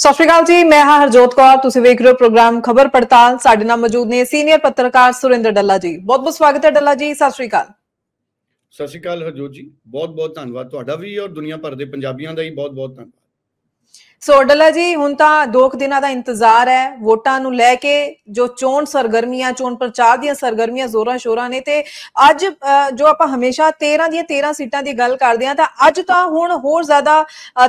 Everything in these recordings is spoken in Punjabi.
ਸਤਿ ਸ਼੍ਰੀ ਅਕਾਲ ਜੀ ਮੈਂ ਹਾਂ ਹਰਜੋਤ ਕੌਰ ਤੁਸੀਂ ਵੇਖ ਰਹੇ ਹੋ ਪ੍ਰੋਗਰਾਮ ਖਬਰ ਪੜਤਾਲ ਸਾਡੇ ਨਾਲ ਮੌਜੂਦ ਨੇ ਸੀਨੀਅਰ ਪੱਤਰਕਾਰ ਸੁਰਿੰਦਰ ਡੱਲਾ ਜੀ ਬਹੁਤ ਬਹੁਤ ਸਵਾਗਤ ਹੈ ਡੱਲਾ ਜੀ ਸਤਿ ਸ਼੍ਰੀ ਅਕਾਲ ਸਤਿ ਸ਼੍ਰੀ ਅਕਾਲ ਹਰਜੋਤ ਜੀ ਬਹੁਤ ਬਹੁਤ ਧੰਨਵਾਦ ਤੁਹਾਡਾ ਵੀ ਔਰ ਦੁਨੀਆ ਭਰ ਦੇ ਪੰਜਾਬੀਆਂ ਦਾ ਹੀ ਬਹੁਤ ਬਹੁਤ ਧੰਨਵਾਦ ਸੋ ਅਡਲਾ ਜੀ ਹੁਣ ਤਾਂ ਦੋਖ ਦਿਨਾਂ ਦਾ ਇੰਤਜ਼ਾਰ ਹੈ ਵੋਟਾਂ ਨੂੰ ਲੈ ਕੇ ਜੋ ਚੋਣ ਸਰਗਰਮੀਆਂ ਚੋਣ ਪ੍ਰਚਾਰ ਦੀਆਂ ਸਰਗਰਮੀਆਂ ਜ਼ੋਰਾਂ ਸ਼ੋਰਾਂ ਨੇ ਤੇ ਅੱਜ ਜੋ ਆਪਾਂ ਹਮੇਸ਼ਾ 13 ਦੀਆਂ 13 ਸੀਟਾਂ ਦੀ ਗੱਲ ਕਰਦੇ ਆ ਤਾਂ ਅੱਜ ਤਾਂ ਹੁਣ ਹੋਰ ਜ਼ਿਆਦਾ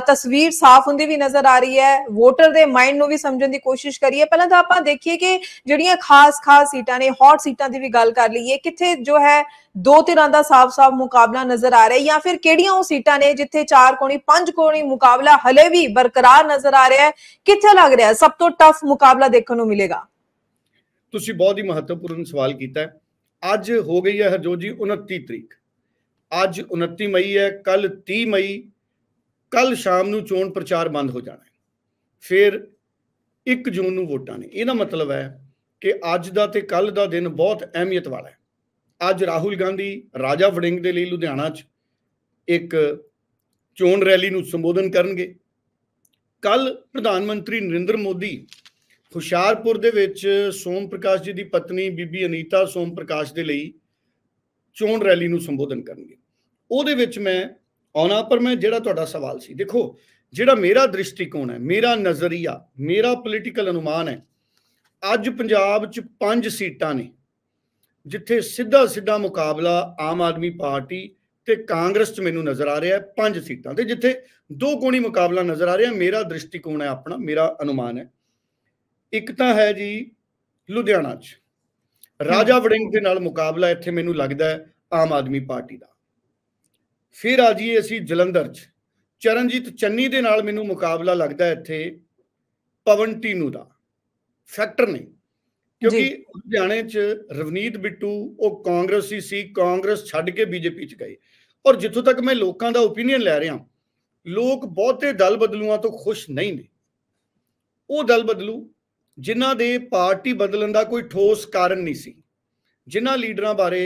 ਤਸਵੀਰ ਸਾਫ਼ ਹੁੰਦੀ ਵੀ ਨਜ਼ਰ ਆ ਰਹੀ ਹੈ ਵੋਟਰ ਦੇ ਮਾਈਂਡ ਨੂੰ ਵੀ ਸਮਝਣ ਦੀ ਕੋਸ਼ਿਸ਼ ਕਰੀਏ ਪਹਿਲਾਂ ਤਾਂ ਆਪਾਂ ਦੇਖੀਏ ਕਿ ਜਿਹੜੀਆਂ ਖਾਸ-ਖਾਸ ਸੀਟਾਂ ਨੇ ਹੌਟ ਸੀਟਾਂ ਦੀ ਵੀ ਗੱਲ ਕਰ ਲਈਏ ਕਿੱਥੇ ਜੋ ਹੈ ਦੋ ਧਿਰਾਂ ਦਾ ਸਾਫ਼-ਸਾਫ਼ ਮੁਕਾਬਲਾ ਨਜ਼ਰ ਆ ਰਿਹਾ ਹੈ ਜਾਂ ਫਿਰ ਕਿਹੜੀਆਂ ਉਹ ਸੀਟਾਂ ਨੇ ਜਿੱਥੇ ਚਾਰ ਕੋਣੀ ਪੰਜ ਕੋਣੀ ਮੁਕਾਬਲਾ ਹਲੇ ਵੀ ਬਰਕਰਾਰ ਤਿਆਰ ਨਜ਼ਰ ਆ ਰਿਹਾ ਹੈ ਕਿੱਥੇ ਲੱਗ ਰਿਹਾ ਸਭ ਤੋਂ ਟਫ ਮੁਕਾਬਲਾ ਦੇਖਣ ਨੂੰ ਮਿਲੇਗਾ ਤੁਸੀਂ ਬਹੁਤ ਹੀ ਮਹੱਤਵਪੂਰਨ ਸਵਾਲ ਕੀਤਾ ਹੈ ਅੱਜ ਹੋ ਗਈ ਹੈ ਹਰਜੋਤ ਜੀ 29 ਤਰੀਕ ਅੱਜ 29 ਮਈ ਹੈ ਕੱਲ 30 ਮਈ ਕੱਲ ਸ਼ਾਮ ਨੂੰ ਚੋਣ ਪ੍ਰਚਾਰ ਬੰਦ ਹੋ ਜਾਣਾ ਹੈ ਫਿਰ 1 ਜੂਨ ਨੂੰ ਵੋਟਾਂ ਨੇ ਇਹਦਾ ਮਤਲਬ ਹੈ ਕਿ ਅੱਜ ਦਾ ਤੇ ਕੱਲ ਦਾ ਦਿਨ ਬਹੁਤ ਅਹਿਮੀਅਤ ਵਾਲਾ ਹੈ ਅੱਜ ਰਾਹੁਲ ਗਾਂਧੀ ਰਾਜਾ ਵੜਿੰਗ ਦੇ ਲਈ ਲੁਧਿਆਣਾ 'ਚ ਇੱਕ ਚੋਣ ਰੈਲੀ ਨੂੰ ਸੰਬੋਧਨ ਕਰਨਗੇ ਕੱਲ ਪ੍ਰਧਾਨ ਮੰਤਰੀ ਨਰਿੰਦਰ ਮੋਦੀ ਹੁਸ਼ਿਆਰਪੁਰ ਦੇ ਵਿੱਚ ਸੋਮ ਪ੍ਰਕਾਸ਼ ਜੀ ਦੀ ਪਤਨੀ ਬੀਬੀ ਅਨੀਤਾ ਸੋਮ ਪ੍ਰਕਾਸ਼ ਦੇ ਲਈ ਚੋਣ ਰੈਲੀ ਨੂੰ ਸੰਬੋਧਨ ਕਰਨਗੇ ਉਹਦੇ ਵਿੱਚ ਮੈਂ ਆਉਣਾ ਪਰ ਮੈਂ ਜਿਹੜਾ ਤੁਹਾਡਾ ਸਵਾਲ ਸੀ ਦੇਖੋ ਜਿਹੜਾ ਮੇਰਾ ਦ੍ਰਿਸ਼ਟੀਕੋਣ ਹੈ ਮੇਰਾ ਨਜ਼ਰੀਆ ਮੇਰਾ ਪੋਲੀਟੀਕਲ ਅਨੁਮਾਨ ਹੈ ਅੱਜ ਪੰਜਾਬ 'ਚ ਪੰਜ ਸੀਟਾਂ ਨੇ ਜਿੱਥੇ ਸਿੱਧਾ ਸਿੱਧਾ ਮੁਕਾਬਲਾ ਆਮ ਆਦਮੀ ਪਾਰਟੀ ਤੇ ਕਾਂਗਰਸ 'ਚ ਮੈਨੂੰ ਨਜ਼ਰ ਆ ਰਿਹਾ ਹੈ ਪੰਜ ਸੀਟਾਂ ਤੇ ਜਿੱਥੇ ਦੋ ਕੋਣੀ ਮੁਕਾਬਲਾ ਨਜ਼ਰ ਆ ਰਿਹਾ ਮੇਰਾ ਦ੍ਰਿਸ਼ਟੀਕੋਣ ਹੈ ਆਪਣਾ ਮੇਰਾ ਅਨੁਮਾਨ ਹੈ ਇੱਕ ਤਾਂ ਹੈ ਜੀ ਲੁਧਿਆਣਾ 'ਚ ਰਾਜਾ ਵੜਿੰਗ ਦੇ ਨਾਲ ਮੁਕਾਬਲਾ ਇੱਥੇ ਮੈਨੂੰ ਲੱਗਦਾ ਹੈ ਆਮ ਆਦਮੀ ਪਾਰਟੀ ਦਾ ਫਿਰ ਆ ਜੀ ਅਸੀਂ ਜਲੰਧਰ 'ਚ ਚਰਨਜੀਤ ਚੰਨੀ ਦੇ ਨਾਲ ਮੈਨੂੰ ਮੁਕਾਬਲਾ ਲੱਗਦਾ ਇੱਥੇ ਪਵਨ ਟੀਨੂ ਦਾ ਫੈਕਟਰ ਨਹੀਂ ਕਿਉਂਕਿ ਲੁਧਿਆਣੇ 'ਚ ਰਵਨੀਤ ਬਿੱਟੂ ਉਹ ਕਾਂਗਰਸੀ ਸੀ ਕਾਂਗਰਸ ਛੱਡ ਕੇ ਬੀਜੇਪੀ 'ਚ ਗਏ ਔਰ ਜਿੱਥੋਂ ਤੱਕ ਮੈਂ ਲੋਕਾਂ ਦਾ opinion ਲੈ ਰਿਹਾ ਲੋਕ ਬਹੁਤੇ ਦਲ ਬਦਲੂਆਂ ਤੋਂ ਖੁਸ਼ ਨਹੀਂ ਨੇ ਉਹ ਦਲ ਬਦਲੂ ਜਿਨ੍ਹਾਂ ਦੇ ਪਾਰਟੀ ਬਦਲਣ ਦਾ ਕੋਈ ਠੋਸ ਕਾਰਨ ਨਹੀਂ ਸੀ ਜਿਨ੍ਹਾਂ ਲੀਡਰਾਂ ਬਾਰੇ